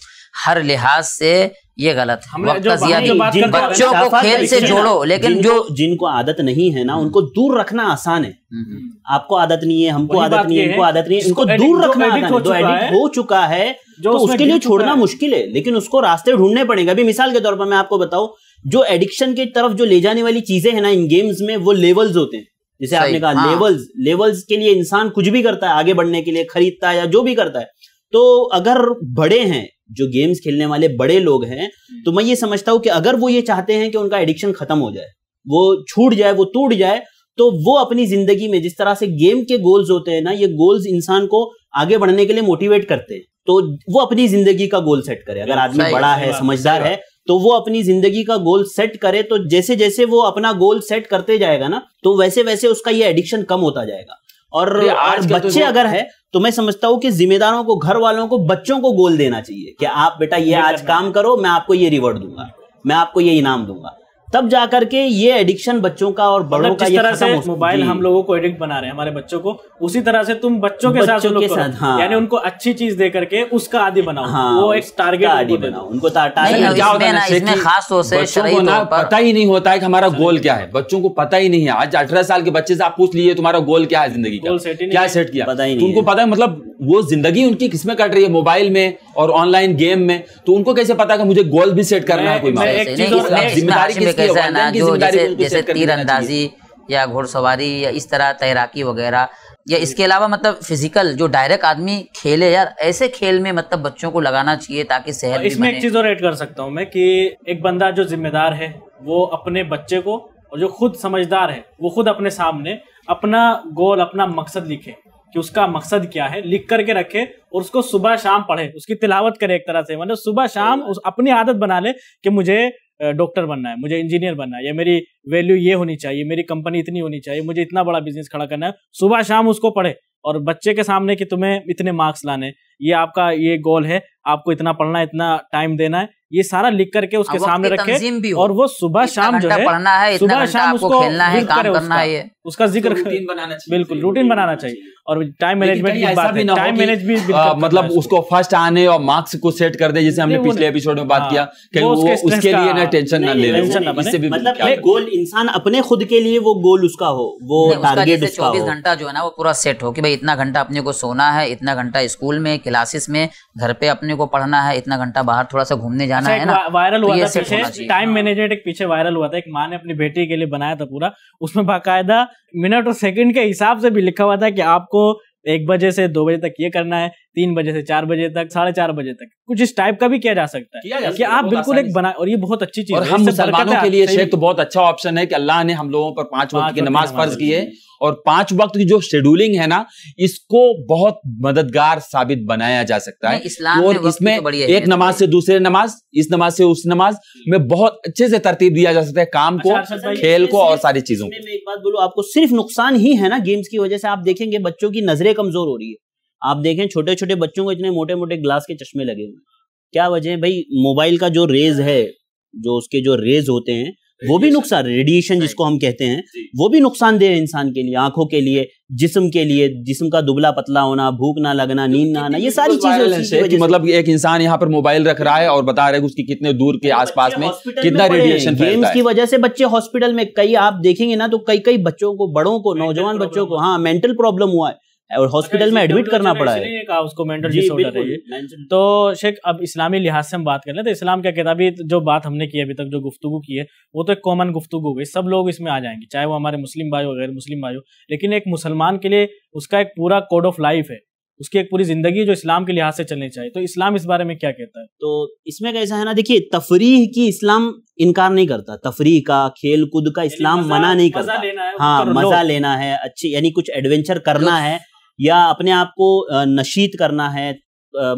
हर लिहाज से ये गलत है बच्चों को खेल से जोड़ो लेकिन जो जिनको आदत नहीं है ना उनको दूर रखना आसान है हम्म। आपको आदत नहीं है हमको आदत नहीं है इनको आदत नहीं है इनको दूर रखना जो एडिक्ट हो चुका है जो तो उसके लिए छोड़ना मुश्किल है लेकिन उसको रास्ते ढूंढने पड़ेंगे अभी मिसाल के तौर पर मैं आपको बताऊं जो एडिक्शन की तरफ जो ले जाने वाली चीजें हैं ना इन गेम्स में वो लेवल्स होते हैं जैसे आपने कहा हाँ। लेवल्स लेवल्स के लिए इंसान कुछ भी करता है आगे बढ़ने के लिए खरीदता है या जो भी करता है तो अगर बड़े हैं जो गेम्स खेलने वाले बड़े लोग हैं हम्म। तो मैं ये समझता हूँ कि अगर वो ये चाहते हैं कि उनका एडिक्शन खत्म हो जाए वो छूट जाए वो टूट जाए तो वो अपनी जिंदगी में जिस तरह से गेम के गोल्स होते हैं ना ये गोल्स इंसान को आगे बढ़ने के लिए मोटिवेट करते हैं तो वो अपनी जिंदगी का गोल सेट करे अगर आदमी बड़ा है समझदार है तो वो अपनी जिंदगी का गोल सेट करे तो जैसे जैसे वो अपना गोल सेट करते जाएगा ना तो वैसे वैसे उसका ये एडिक्शन कम होता जाएगा और आज तो बच्चे तो अगर है तो मैं समझता हूँ कि जिम्मेदारों को घर वालों को बच्चों को गोल देना चाहिए कि आप बेटा ये आज काम करो मैं आपको ये रिवॉर्ड दूंगा मैं आपको ये इनाम दूंगा तब जाकर के ये एडिक्शन बच्चों का और बड़ों मतलब का जिस तरह से मोबाइल हम लोगों को एडिक्ट बना रहे हैं हमारे बच्चों को उसी तरह से तुम बच्चों के बच्चों साथ के साथ हाँ। यानी उनको अच्छी चीज दे करके उसका आदि बनाओ हाँ, वो एक टारगेट आदि बनाओ उनको खास तो पता ही नहीं होता है कि हमारा गोल क्या है बच्चों को पता ही नहीं है आज अठारह साल के बच्चे से आप पूछ लीजिए तुम्हारा गोल क्या है जिंदगी का क्या सेट किया पता ही नहीं उनको पता है मतलब वो जिंदगी उनकी किसमें कट रही है मोबाइल में और ऑनलाइन गेम में तो उनको कैसे पता कि मुझे गोल भी सेट करना है कोई जिम्मेदारी है ना जो जैसे जैसे तीर अंदाजी या घोड़सवारी या इस तरह तैराकी वगैरह या इसके अलावा मतलब फिजिकल जो डायरेक्ट आदमी खेले यार ऐसे खेल में मतलब बच्चों को लगाना चाहिए ताकि सेहत इसमें एक चीज और ऐड कर सकता हूँ मैं कि एक बंदा जो जिम्मेदार है वो अपने बच्चे को और जो खुद समझदार है वो खुद अपने सामने अपना गोल अपना मकसद लिखे कि उसका मकसद क्या है लिख करके रखे और उसको सुबह शाम पढ़े उसकी तिलावत करे एक तरह से मतलब सुबह शाम उस अपनी आदत बना ले कि मुझे डॉक्टर बनना है मुझे इंजीनियर बनना है या मेरी वैल्यू ये होनी चाहिए मेरी कंपनी इतनी होनी चाहिए मुझे इतना बड़ा बिजनेस खड़ा करना है सुबह शाम उसको पढ़े और बच्चे के सामने कि तुम्हें इतने मार्क्स लाने ये आपका ये गोल है आपको इतना पढ़ना है इतना टाइम देना है ये सारा लिख करके उसके सामने रखे और वो सुबह शाम जो है पढ़ना है सुबह शाम उसको खेलना है काम करना है उसका जिक्र रूटीन तो बनाना चाहिए बिल्कुल रूटीन बनाना चाहिए और टाइम मैनेजमेंट की बात है टाइम मैनेज भी मतलब उसको फर्स्ट आने और मार्क्स को सेट कर दे जैसे हमने पिछले एपिसोड में बात हाँ, किया उसके लिए ना टेंशन ना ले गोल मतलब इंसान अपने खुद के लिए वो गोल उसका हो वो टारगेट चौबीस घंटा जो है ना वो पूरा सेट हो कि भाई इतना घंटा अपने को सोना है इतना घंटा स्कूल में क्लासेस में घर पे अपने अपने को पढ़ना है इतना घंटा बाहर थोड़ा सा घूमने जाना अच्छा, है ना वायरल तो हुआ था पीछे टाइम मैनेजमेंट एक पीछे वायरल हुआ था एक माँ ने अपनी बेटी के लिए बनाया था पूरा उसमें बाकायदा मिनट और सेकंड के हिसाब से भी लिखा हुआ था कि आपको एक बजे से दो बजे तक ये करना है तीन बजे से चार बजे तक साढ़े चार बजे तक कुछ इस टाइप का भी किया जा सकता है किया कि आप बिल्कुल एक बना और ये बहुत अच्छी चीज है हम मुसलमानों के लिए शेख तो बहुत अच्छा ऑप्शन है कि अल्लाह ने हम लोगों पर पांच वक्त की नमाज फर्ज की है और पांच वक्त की जो शेड्यूलिंग है ना इसको बहुत मददगार साबित बनाया जा सकता है इस्लाम और इसमें तो एक नमाज से दूसरे नमाज इस नमाज से उस नमाज में बहुत अच्छे से तरतीब दिया जा सकता है काम को अच्छा, अच्छा, अच्छा। खेल को और सारी चीजों को एक बात बोलो आपको सिर्फ नुकसान ही है ना गेम्स की वजह से आप देखेंगे बच्चों की नजरें कमजोर हो रही है आप देखें छोटे छोटे बच्चों को इतने मोटे मोटे ग्लास के चश्मे लगे हुए क्या वजह है भाई मोबाइल का जो रेज है जो उसके जो रेज होते हैं वो भी नुकसान रेडिएशन जिसको हम कहते हैं वो भी नुकसानदेह है इंसान के लिए आंखों के लिए जिस्म के लिए जिस्म का दुबला पतला होना भूख ना लगना नींद ना आना ये सारी चीजें मतलब एक इंसान यहाँ पर मोबाइल रख रहा है और बता रहे उसकी कितने दूर के आसपास में कितना रेडिएशन गेम्स की वजह से बच्चे हॉस्पिटल में कई आप देखेंगे ना तो कई कई बच्चों को बड़ों को नौजवान बच्चों को हाँ मेंटल प्रॉब्लम हुआ है और हॉस्पिटल में एडमिट करना पड़ा है कहा उसको मेंटल डिसऑर्डर है तो शेख अब इस्लामी लिहाज से हम बात कर ले तो इस्लाम क्या कहता अभी जो बात हमने की अभी तक जो गुफ्तु की है वो तो एक कॉमन गुफ्तु हो गई सब लोग इसमें आ जाएंगे चाहे वो हमारे मुस्लिम भाई हो गैर मुस्लिम भाई हो लेकिन एक मुसलमान के लिए उसका एक पूरा कोड ऑफ लाइफ है उसकी एक पूरी जिंदगी जो इस्लाम के लिहाज से चलनी चाहिए तो इस्लाम इस बारे में क्या कहता है तो इसमें कैसा है ना देखिए तफरी की इस्लाम इनकार नहीं करता तफरी का खेल कूद का इस्लाम मना नहीं करता हाँ मजा लेना है अच्छी यानी कुछ एडवेंचर करना है या अपने आप को नशीत करना है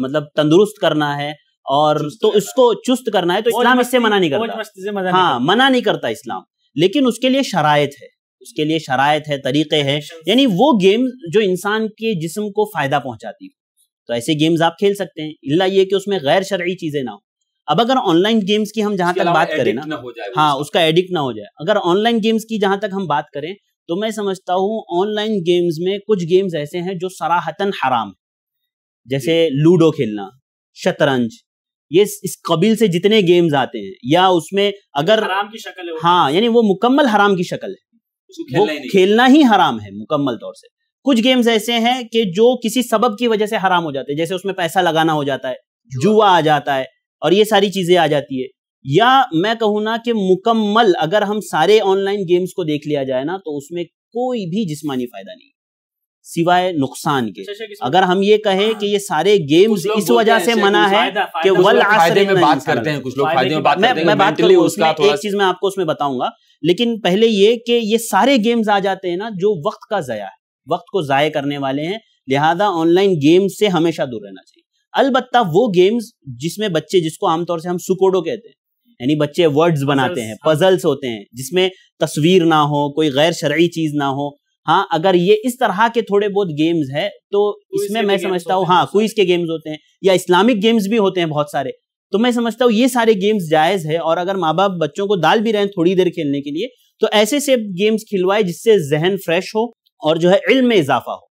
मतलब तंदुरुस्त करना है और तो इसको चुस्त करना है तो इस्लाम इससे मना नहीं करता मना हाँ मना नहीं करता इस्लाम लेकिन उसके लिए शराय है उसके लिए शराय है तरीके हैं यानी वो गेम जो इंसान के जिसम को फायदा पहुंचाती है तो ऐसे गेम्स आप खेल सकते हैं इल्ला ये कि उसमें गैर शर्य चीजें ना हो अब अगर ऑनलाइन गेम्स की हम जहाँ तक बात करें ना, हाँ उसका एडिक्ट ना हो जाए अगर ऑनलाइन गेम्स की जहाँ तक हम बात करें तो मैं समझता हूँ ऑनलाइन गेम्स में कुछ गेम्स ऐसे हैं जो सराहतन हराम है जैसे लूडो खेलना शतरंज ये इस कबील से जितने गेम्स आते हैं या उसमें अगर हराम की शक्ल है हाँ यानी वो मुकम्मल हराम की शक्ल है वो ही खेलना ही हराम है मुकम्मल तौर से कुछ गेम्स ऐसे हैं कि जो किसी सबब की वजह से हराम हो जाते हैं जैसे उसमें पैसा लगाना हो जाता है जुआ आ जाता है और ये सारी चीजें आ जाती है या मैं कहूँ ना कि मुकम्मल अगर हम सारे ऑनलाइन गेम्स को देख लिया जाए ना तो उसमें कोई भी जिसमानी फायदा नहीं सिवाय नुकसान के अच्छा, अच्छा, अगर हम ये कहें हाँ। कि ये सारे गेम्स इस वजह से मना है कि वल में बात करते हैं कुछ लोग फायदे में बात करते हैं मैं बात एक चीज मैं आपको उसमें बताऊंगा लेकिन पहले ये कि ये सारे गेम्स आ जाते हैं ना जो वक्त का जया है वक्त को जाय करने वाले हैं लिहाजा ऑनलाइन गेम्स से हमेशा दूर रहना चाहिए अलबत्ता वो गेम्स जिसमें बच्चे जिसको आमतौर से हम सुकोडो कहते हैं यानी बच्चे वर्ड्स बनाते हैं पजल्स हाँ। होते हैं जिसमें तस्वीर ना हो कोई गैर शर्य चीज ना हो हाँ अगर ये इस तरह के थोड़े बहुत गेम्स है तो इसमें मैं समझता हूँ हाँ क्विज के गेम्स होते हैं या इस्लामिक गेम्स भी होते हैं बहुत सारे तो मैं समझता हूँ ये सारे गेम्स जायज है और अगर माँ बाप बच्चों को डाल भी रहे हैं थोड़ी देर खेलने के लिए तो ऐसे से गेम्स खिलवाए जिससे जहन फ्रेश हो और जो है इल्म में इजाफा हो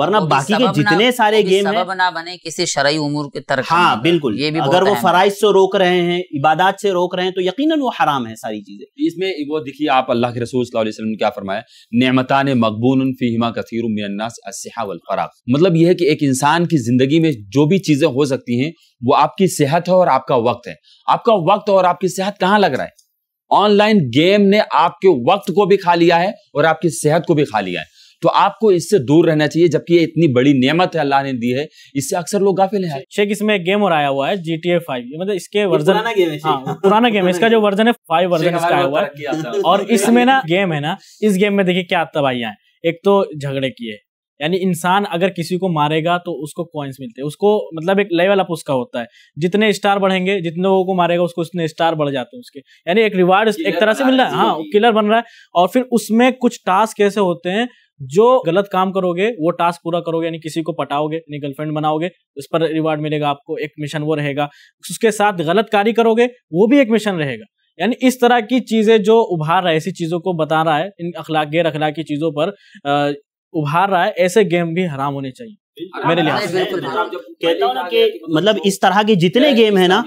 वरना बाकी के जितने सारे गेम है ना बने किसी शराई उमूर के तरह हाँ बिल्कुल ये भी अगर वो फराइज से रोक रहे हैं इबादत से रोक रहे हैं तो यकीन वो हराम है सारी चीजें इसमें वो देखिए आप अल्लाह के रसूल वसल्लम ने क्या फरमाया नमता ने मकबून फ़ीमा कथीर वलफराक मतलब यह है कि एक इंसान की जिंदगी में जो भी चीजें हो सकती हैं वो आपकी सेहत है और आपका वक्त है आपका वक्त और आपकी सेहत कहाँ लग रहा है ऑनलाइन गेम ने आपके वक्त को भी खा लिया है और आपकी सेहत को भी खा लिया है तो आपको इससे दूर रहना चाहिए जबकि ये इतनी बड़ी नियमत है अल्लाह ने दी है इससे अक्सर लोग गाफिल हैं शेख इसमें एक गेम और आया हुआ है जी टी ए फाइव मतलब इसके वर्जन पुराना गेम हाँ, है इसका जो वर्जन है फाइव वर्जन इसका आया हुआ है और इसमें ना गेम है ना इस गेम में देखिए क्या तबाहियां हैं एक तो झगड़े की है यानी इंसान अगर किसी को मारेगा तो उसको कॉइन्स मिलते हैं उसको मतलब एक लेवल अप उसका होता है जितने स्टार बढ़ेंगे जितने लोगों को मारेगा उसको उतने स्टार बढ़ जाते हैं उसके यानी एक रिवार्ड एक तरह से मिल रहा है हाँ किलर बन रहा है और फिर उसमें कुछ टास्क ऐसे होते हैं जो गलत काम करोगे वो टास्क पूरा करोगे यानी किसी को पटाओगे यानी गर्लफ्रेंड बनाओगे उस पर रिवार्ड मिलेगा आपको एक मिशन वो रहेगा उसके साथ गलत कार्य करोगे वो भी एक मिशन रहेगा यानी इस तरह की चीज़ें जो उभार रहा है ऐसी चीज़ों को बता रहा है इन अखलाक गैर अखलाक की चीज़ों पर उभार रहा है ऐसे गेम भी हराम होने चाहिए मेरे लिहाज से कहता हूँ ना कि मतलब इस तरह के जितने गेम है ना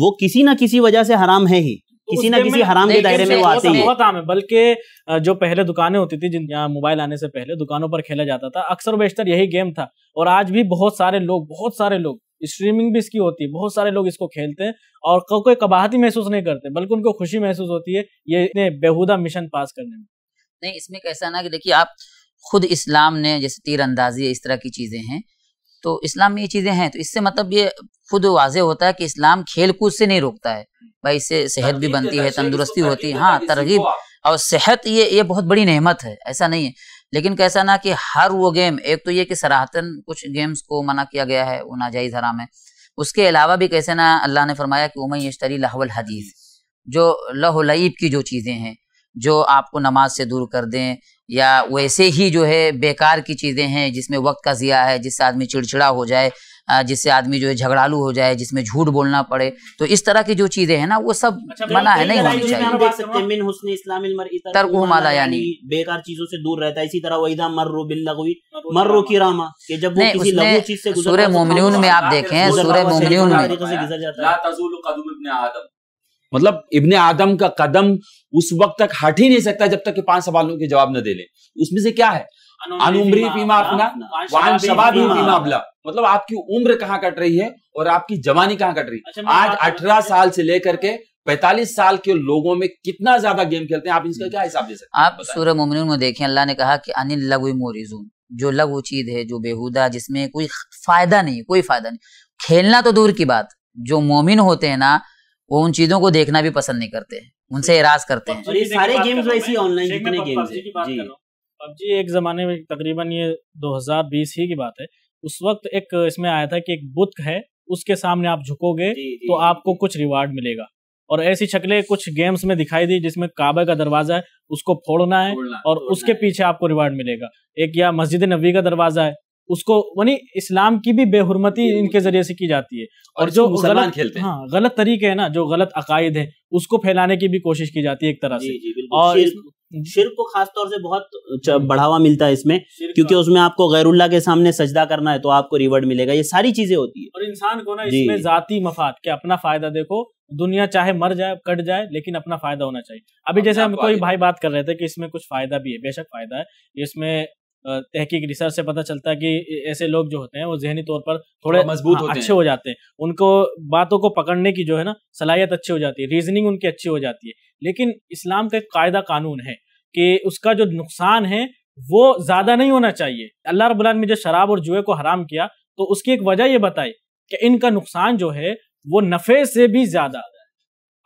वो किसी ना किसी वजह से हराम है ही तो किसी ना किसी हराम के दायरे में वो आते हैं बहुत आम है बल्कि जो पहले दुकानें होती थी जिन मोबाइल आने से पहले दुकानों पर खेला जाता था अक्सर बेशतर यही गेम था और आज भी बहुत सारे लोग बहुत सारे लोग स्ट्रीमिंग भी इसकी होती है बहुत सारे लोग इसको खेलते हैं और कोई कबाहती महसूस नहीं करते बल्कि उनको खुशी महसूस होती है ये इतने बेहुदा मिशन पास करने में नहीं इसमें कैसा ना कि देखिए आप खुद इस्लाम ने जैसे तीर अंदाजी इस तरह की चीजें हैं तो इस्लाम में ये चीज़ें हैं तो इससे मतलब ये खुद वाजह होता है कि इस्लाम खेल कूद से नहीं रोकता है भाई इससे सेहत भी बनती है तंदुरुस्ती होती है हाँ तरगीब और सेहत ये ये बहुत बड़ी नहमत है ऐसा नहीं है लेकिन कैसा ना कि हर वो गेम एक तो ये कि सराहतन कुछ गेम्स को मना किया गया है वो नाजायज़ हराम है उसके अलावा भी कैसे ना अल्लाह ने फरमाया कि उमई यशतरी लाहवल हदीस जो लहलईब की जो चीज़ें हैं जो आपको नमाज से दूर कर दें या वैसे ही जो है बेकार की चीज़ें हैं जिसमें वक्त का ज़िया है जिससे आदमी चिड़चिड़ा हो जाए जिससे आदमी जो है झगड़ालू हो जाए जिसमें झूठ बोलना पड़े तो इस तरह की जो चीजें हैं ना वो सब अच्छा, मना है नहीं होनी चाहिए तर्क माला यानी बेकार चीजों से दूर रहता है इसी तरह मर्रो मर्रो की रामा कि जब वो किसी लघु चीज से सूर्य तो मोमिन में आप देखें सूर्य मोमिन में मतलब इब्ने आदम का कदम उस वक्त तक हट ही नहीं सकता जब तक कि पांच सवालों के जवाब न दे ले उसमें से क्या है अनुमरी पीमा अपना वाहन शबाब अबला मतलब आपकी उम्र कहाँ कट रही है और आपकी जवानी कहाँ कट रही है अच्छा, आज अठारह साल से लेकर के पैतालीस साल के लोगों में कितना ज्यादा गेम खेलते हैं आप इसका क्या हिसाब दे सकते आप सूर्य मोमिन में देखें अल्लाह ने कहा कि अनिल लघु मोरिजून जो लघु चीज है जो बेहुदा जिसमें कोई फायदा नहीं कोई फायदा नहीं खेलना तो दूर की बात जो मोमिन होते हैं ना वो उन चीजों को देखना भी पसंद नहीं करते उनसे हिरास करते हैं ये सारे गेम्स वैसे ऑनलाइन जितने गेम्स पबजी एक जमाने में तकरीबन ये 2020 ही की बात है उस वक्त एक इसमें आया था कि एक बुत है उसके सामने आप झुकोगे तो आपको कुछ रिवार्ड मिलेगा और ऐसी शक्लें कुछ गेम्स में दिखाई दी जिसमें काबे का दरवाजा है उसको फोड़ना है और उसके पीछे आपको रिवार्ड मिलेगा एक या मस्जिद नबी का दरवाजा है उसको यानी इस्लाम की भी बेहरमती इनके जरिए से की जाती है और, और जो गलत खेलते हैं हाँ गलत तरीके है ना जो गलत अकायद है उसको फैलाने की भी कोशिश की जाती है एक तरह से जी, जी, और शिर को खास तौर से बहुत बढ़ावा मिलता है इसमें क्योंकि उसमें आपको गैरुल्ला के सामने सजदा करना है तो आपको रिवर्ड मिलेगा ये सारी चीजें होती है और इंसान को ना इसमें जाती मफाद के अपना फायदा देखो दुनिया चाहे मर जाए कट जाए लेकिन अपना फायदा होना चाहिए अभी जैसे हम कोई भाई बात कर रहे थे कि इसमें कुछ फायदा भी है बेशक फायदा है इसमें तहकीक रिसर्च से पता चलता है कि ऐसे लोग जो होते हैं वो जहनी तौर पर थोड़े मजबूत हाँ, अच्छे हो जाते हैं उनको बातों को पकड़ने की जो है ना सलाहियत अच्छी हो जाती है रीजनिंग उनकी अच्छी हो जाती है लेकिन इस्लाम का एक कायदा कानून है कि उसका जो नुकसान है वो ज़्यादा नहीं होना चाहिए अल्लाह रबुल ने जो शराब और जुए को हराम किया तो उसकी एक वजह ये बताई कि इनका नुकसान जो है वो नफ़े से भी ज़्यादा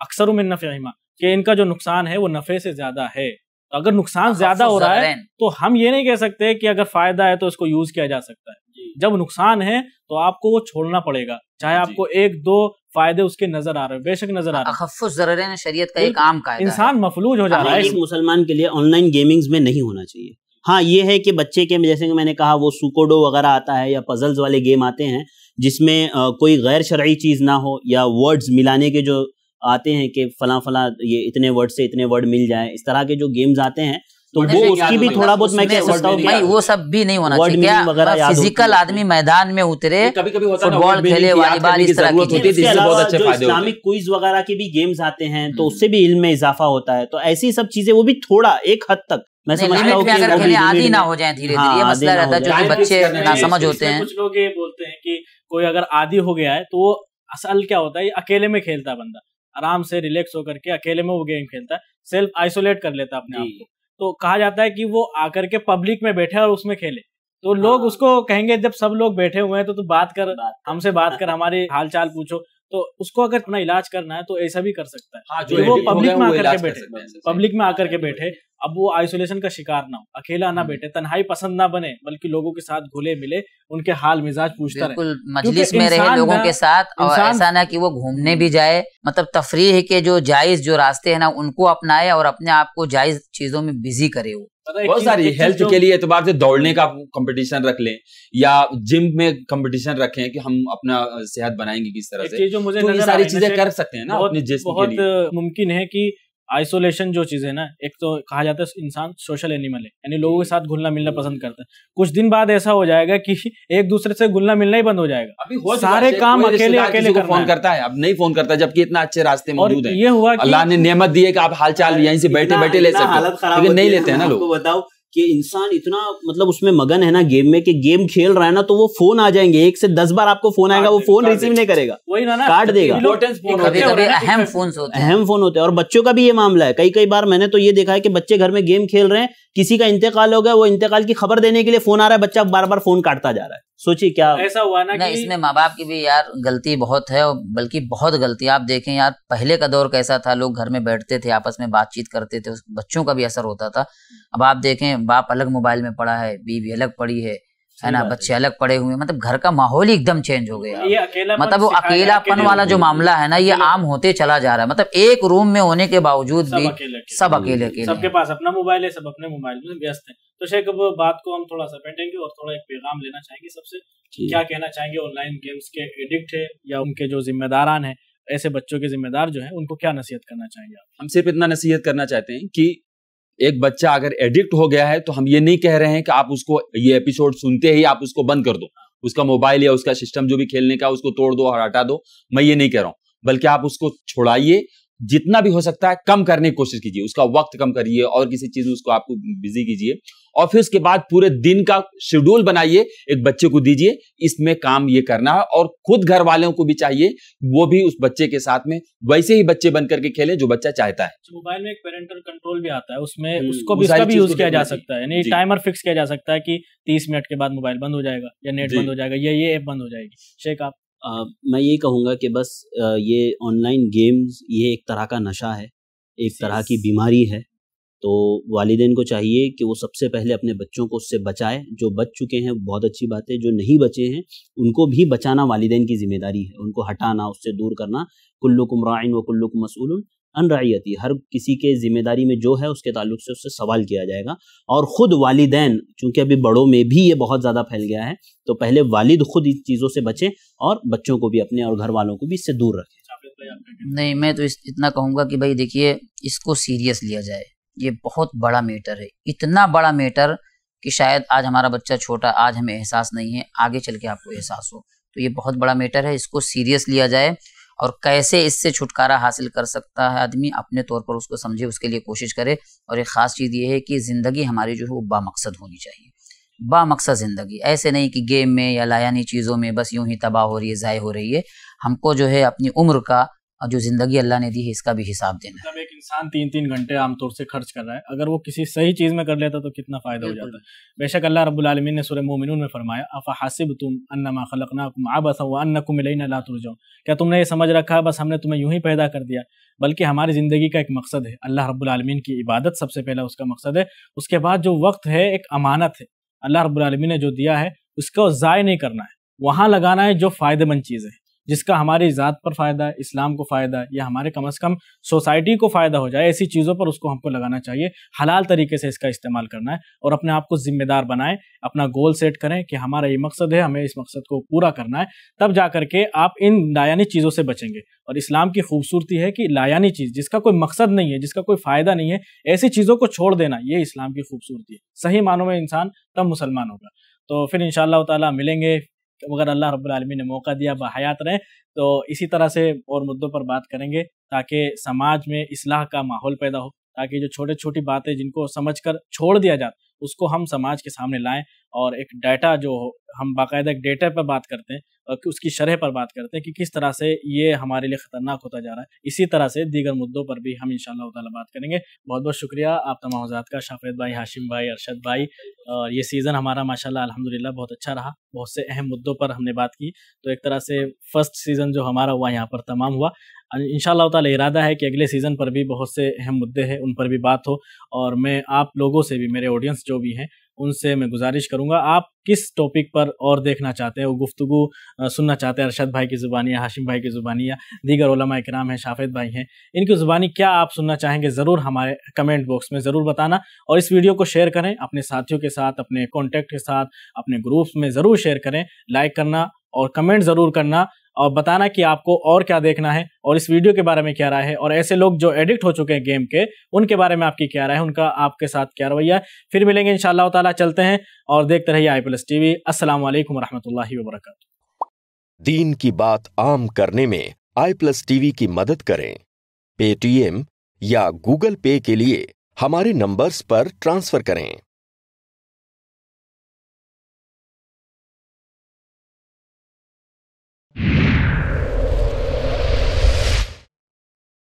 अक्सर उमिन नफ़े कि इनका जो नुकसान है वो नफ़े से ज़्यादा है अगर नुकसान हाँ, ज्यादा हो रहा है तो हम ये नहीं कह सकते कि अगर फायदा है तो इसको यूज किया जा सकता है जब नुकसान है तो आपको वो छोड़ना पड़ेगा चाहे आपको एक दो फायदे उसके नजर आ रहे हैं बेशक नजर आ रहे हैं शरीयत का एक आम का इंसान मफलूज हो जा रहा है मुसलमान के लिए ऑनलाइन गेमिंग्स में नहीं होना चाहिए हाँ ये है कि बच्चे के जैसे कि मैंने कहा वो सुकोडो वगैरह आता है या पजल्स वाले गेम आते हैं जिसमें कोई गैर शरा चीज़ ना हो या वर्ड्स मिलाने के जो आते हैं कि फला फला ये इतने वर्ड से इतने वर्ड मिल जाए इस तरह के जो गेम्स आते हैं तो वो उसकी भी थोड़ा बहुत मैं सकता हूँ भाई वो सब भी नहीं होना चाहिए फिजिकल आदमी मैदान में उतरे तो कभी कभी फुटबॉल खेले वॉलीबॉल इस तरह की इस्लामिक क्विज वगैरह के भी गेम्स आते हैं तो हम्म। उससे भी इल्म में इजाफा होता है तो ऐसी सब चीजें वो भी थोड़ा एक हद तक मैं समझता हूँ अगर खेले आदि ना हो जाए धीरे धीरे हाँ, ये मसला रहता है जो बच्चे ना समझ होते हैं कुछ लोग ये बोलते हैं कि कोई अगर आदि हो गया है तो वो असल क्या होता है अकेले में खेलता है बंदा आराम से रिलैक्स होकर के अकेले में वो गेम खेलता है सेल्फ आइसोलेट कर लेता अपने आप को तो कहा जाता है कि वो आकर के पब्लिक में बैठे और उसमें खेले तो लोग हाँ। उसको कहेंगे जब सब लोग बैठे हुए हैं तो तू बात कर हमसे बात कर हमारे हाल चाल पूछो तो उसको अगर अपना इलाज करना है तो ऐसा भी कर सकता है हाँ, जो वो पब्लिक में आकर के बैठे पब्लिक में आकर के बैठे अब वो आइसोलेशन का शिकार ना हो अकेला ना हम्म। बैठे तन्हाई पसंद ना बने बल्कि लोगों के साथ घुले मिले उनके हाल मिजाज पूछता रहे मजलिस में रहे लोगों के साथ और ऐसा ना कि वो घूमने भी जाए मतलब तफरी के जो जायज जो रास्ते है ना उनको अपनाए और अपने आप को जायज चीजों में बिजी करे वो बहुत सारी हेल्थ के लिए एतबार से दौड़ने का कंपटीशन रख लें या जिम में कंपटीशन रखें कि हम अपना सेहत बनाएंगे किस तरह से जो मुझे तो सारी चीजें कर सकते हैं ना अपने जिस्म बहुत मुमकिन है कि आइसोलेशन जो चीज़ है ना एक तो कहा जाता है इंसान सोशल एनिमल है यानी लोगों के साथ घुलना मिलना पसंद करता है कुछ दिन बाद ऐसा हो जाएगा कि एक दूसरे से घुलना मिलना ही बंद हो जाएगा अभी हो सारे काम अकेले अकेले करना फोन है। करता है अब नहीं फोन करता जबकि इतना अच्छे रास्ते मौजूद है ये हुआ अल्लाह ने नियमत दी है कि आप हाल चाल यहीं से बैठे बैठे ले सकते नहीं लेते हैं ना लोग बताओ कि इंसान इतना मतलब उसमें मगन है ना गेम में कि गेम खेल रहा है ना तो वो फोन आ जाएंगे एक से दस बार आपको फोन आएगा वो फोन रिसीव नहीं करेगा वही ना काट देगा अहम फोन होते अहम फोन होते हैं और बच्चों का भी ये मामला है कई कई बार मैंने तो ये देखा है कि बच्चे घर में गेम खेल रहे हैं किसी का इंतकाल हो गया वो इंतकाल की खबर देने के लिए फोन आ रहा है बच्चा बार बार फोन काटता जा रहा है सोचिए क्या ऐसा हुआ ना कि इसमें माँ बाप की भी यार गलती बहुत है और बल्कि बहुत गलती आप देखें यार पहले का दौर कैसा था लोग घर में बैठते थे आपस में बातचीत करते थे बच्चों का भी असर होता था अब आप देखें बाप अलग मोबाइल में पड़ा है बीवी अलग पड़ी है है ना बच्चे अलग पड़े हुए मतलब घर का माहौल ही एकदम चेंज हो गया मतलब वो अकेलापन वाला जो मामला है ना ये आम होते चला जा रहा है मतलब एक रूम में होने के बावजूद भी सब अकेले अकेले सबके पास अपना मोबाइल है सब अपने मोबाइल में व्यस्त है तो शेख अब बात को हम थोड़ा सपेटेंगे और थोड़ा एक पैगाम लेना चाहेंगे सबसे क्या कहना चाहेंगे ऑनलाइन गेम्स के एडिक्ट या उनके जो जिम्मेदारान है ऐसे बच्चों के जिम्मेदार जो है उनको क्या नसीहत करना चाहेंगे आप हम सिर्फ इतना नसीहत करना चाहते हैं कि एक बच्चा अगर एडिक्ट हो गया है तो हम ये नहीं कह रहे हैं कि आप उसको ये एपिसोड सुनते ही आप उसको बंद कर दो उसका मोबाइल या उसका सिस्टम जो भी खेलने का उसको तोड़ दो और हटा दो मैं ये नहीं कह रहा हूं बल्कि आप उसको छोड़ाइए जितना भी हो सकता है कम करने की कोशिश कीजिए उसका वक्त कम करिए और किसी चीज में उसको आपको बिजी कीजिए और फिर उसके बाद पूरे दिन का शेड्यूल बनाइए एक बच्चे को दीजिए इसमें काम ये करना है और खुद घर वालों को भी चाहिए वो भी उस बच्चे के साथ में वैसे ही बच्चे बन करके खेले जो बच्चा चाहता है मोबाइल में एक पेरेंटल कंट्रोल भी आता है उसमें हम्म, उसको भी उसका भी यूज किया जा सकता है यानी टाइमर फिक्स किया जा सकता है कि तीस मिनट के बाद मोबाइल बंद हो जाएगा या नेट बंद हो जाएगा या ये ऐप बंद हो जाएगी शेख आप आ, मैं ये कहूँगा कि बस आ, ये ऑनलाइन गेम्स ये एक तरह का नशा है एक तरह की बीमारी है तो वालदेन को चाहिए कि वो सबसे पहले अपने बच्चों को उससे बचाए जो बच चुके हैं बहुत अच्छी बात है जो नहीं बचे हैं उनको भी बचाना वालदेन की जिम्मेदारी है उनको हटाना उससे दूर करना कुल्लुकुम राइन व कुल्लुकुम मसूल अनरायती हर किसी के ज़िम्मेदारी में जो है उसके ताल्लुक से उससे सवाल किया जाएगा और ख़ुद वालदेन चूँकि अभी बड़ों में भी ये बहुत ज़्यादा फैल गया है तो पहले वालिद खुद इन चीज़ों से बचें और बच्चों को भी अपने और घर वालों को भी इससे दूर रखें नहीं मैं तो इस, इतना कहूँगा कि भाई देखिए इसको सीरियस लिया जाए ये बहुत बड़ा मैटर है इतना बड़ा मैटर कि शायद आज हमारा बच्चा छोटा आज हमें एहसास नहीं है आगे चल के आपको एहसास हो तो ये बहुत बड़ा मैटर है इसको सीरियस लिया जाए और कैसे इससे छुटकारा हासिल कर सकता है आदमी अपने तौर पर उसको समझे उसके लिए कोशिश करे और एक ख़ास चीज़ ये है कि ज़िंदगी हमारी जो है वो बामकसद होनी चाहिए बामकसद ज़िंदगी ऐसे नहीं कि गेम में या लायानी चीज़ों में बस यूं ही तबाह हो रही है ज़ाय हो रही है हमको जो है अपनी उम्र का और जो जिंदगी अल्लाह ने दी है इसका भी हिसाब देना जब मतलब एक इंसान तीन तीन घंटे आमतौर से खर्च कर रहा है अगर वो किसी सही चीज में कर लेता तो कितना फायदा हो जाता है बेशक अल्लाह रब्बुल आलमीन ने सूरह मोमिनून में फरमाया अफा हासिब तुम अन्नमा खलकनाकुम अबसा व अन्नकुम इलैना ला तुरजाऊन क्या तुमने ये समझ रखा बस हमने तुम्हें यूं ही पैदा कर दिया बल्कि हमारी ज़िंदगी का एक मकसद है अल्लाह रब्बुल आलमीन की इबादत सबसे पहला उसका मकसद है उसके बाद जो वक्त है एक अमानत है अल्लाह रब्बुल आलमीन ने जो दिया है उसको ज़ाय नहीं करना है वहाँ लगाना है जो फ़ायदेमंद चीज़ है जिसका हमारी ज़ात पर फ़ायदा है इस्लाम को फ़ायदा है या हमारे कम अज़ कम सोसाइटी को फ़ायदा हो जाए ऐसी चीज़ों पर उसको हमको लगाना चाहिए हलाल तरीके से इसका इस्तेमाल करना है और अपने आप को ज़िम्मेदार बनाएं अपना गोल सेट करें कि हमारा ये मकसद है हमें इस मकसद को पूरा करना है तब जा के आप इन लायानी चीज़ों से बचेंगे और इस्लाम की खूबसूरती है कि लायानी चीज़ जिसका कोई मकसद नहीं है जिसका कोई फ़ायदा नहीं है ऐसी चीज़ों को छोड़ देना ये इस्लाम की खूबसूरती है सही मानों में इंसान तब मुसलमान होगा तो फिर इन तला मिलेंगे तो मगर अल्लाह रबालमी ने मौका दिया बाहयात रहें तो इसी तरह से और मुद्दों पर बात करेंगे ताकि समाज में इसलाह का माहौल पैदा हो ताकि जो छोटे छोटी बातें जिनको समझ कर छोड़ दिया जाए उसको हम समाज के सामने लाएं और एक डाटा जो हम बाकायदा एक डेटा पर बात करते हैं उसकी शरह पर बात करते हैं कि किस तरह से ये हमारे लिए ख़तरनाक होता जा रहा है इसी तरह से दीगर मुद्दों पर भी हम इन ताला बात करेंगे बहुत बहुत शुक्रिया आप तमाम हजरात का शाफेद भाई हाशिम भाई अरशद भाई और ये सीज़न हमारा माशा अलहमदिल्ला बहुत अच्छा रहा बहुत से अहम मुद्दों पर हमने बात की तो एक तरह से फ़र्स्ट सीज़न जो हमारा हुआ यहाँ पर तमाम हुआ इन ताला इरादा है कि अगले सीज़न पर भी बहुत से अहम मुद्दे हैं उन पर भी बात हो और मैं आप लोगों से भी मेरे ऑडियंस जो भी हैं उनसे मैं गुजारिश करूंगा आप किस टॉपिक पर और देखना चाहते हैं वो गुफ्तु सुनना चाहते हैं अरशद भाई की ज़ुबानी या हाशिम भाई की ज़ुबानी या दीगर उलमा इक्राम हैं शाफेद भाई हैं इनकी ज़ुबानी क्या आप सुनना चाहेंगे ज़रूर हमारे कमेंट बॉक्स में ज़रूर बताना और इस वीडियो को शेयर करें अपने साथियों के साथ अपने कॉन्टैक्ट के साथ अपने ग्रुप्स में ज़रूर शेयर करें लाइक करना और कमेंट ज़रूर करना और बताना कि आपको और क्या देखना है और इस वीडियो के बारे में क्या राय है और ऐसे लोग जो एडिक्ट हो चुके हैं गेम के उनके बारे में आपकी क्या राय है उनका आपके साथ क्या रवैया फिर मिलेंगे इन ताला चलते हैं और देखते रहिए आई प्लस टी वी असल वरहमल वरक दीन की बात आम करने में आई प्लस टीवी की मदद करें पेटीएम या गूगल पे के लिए हमारे नंबर्स पर ट्रांसफर करें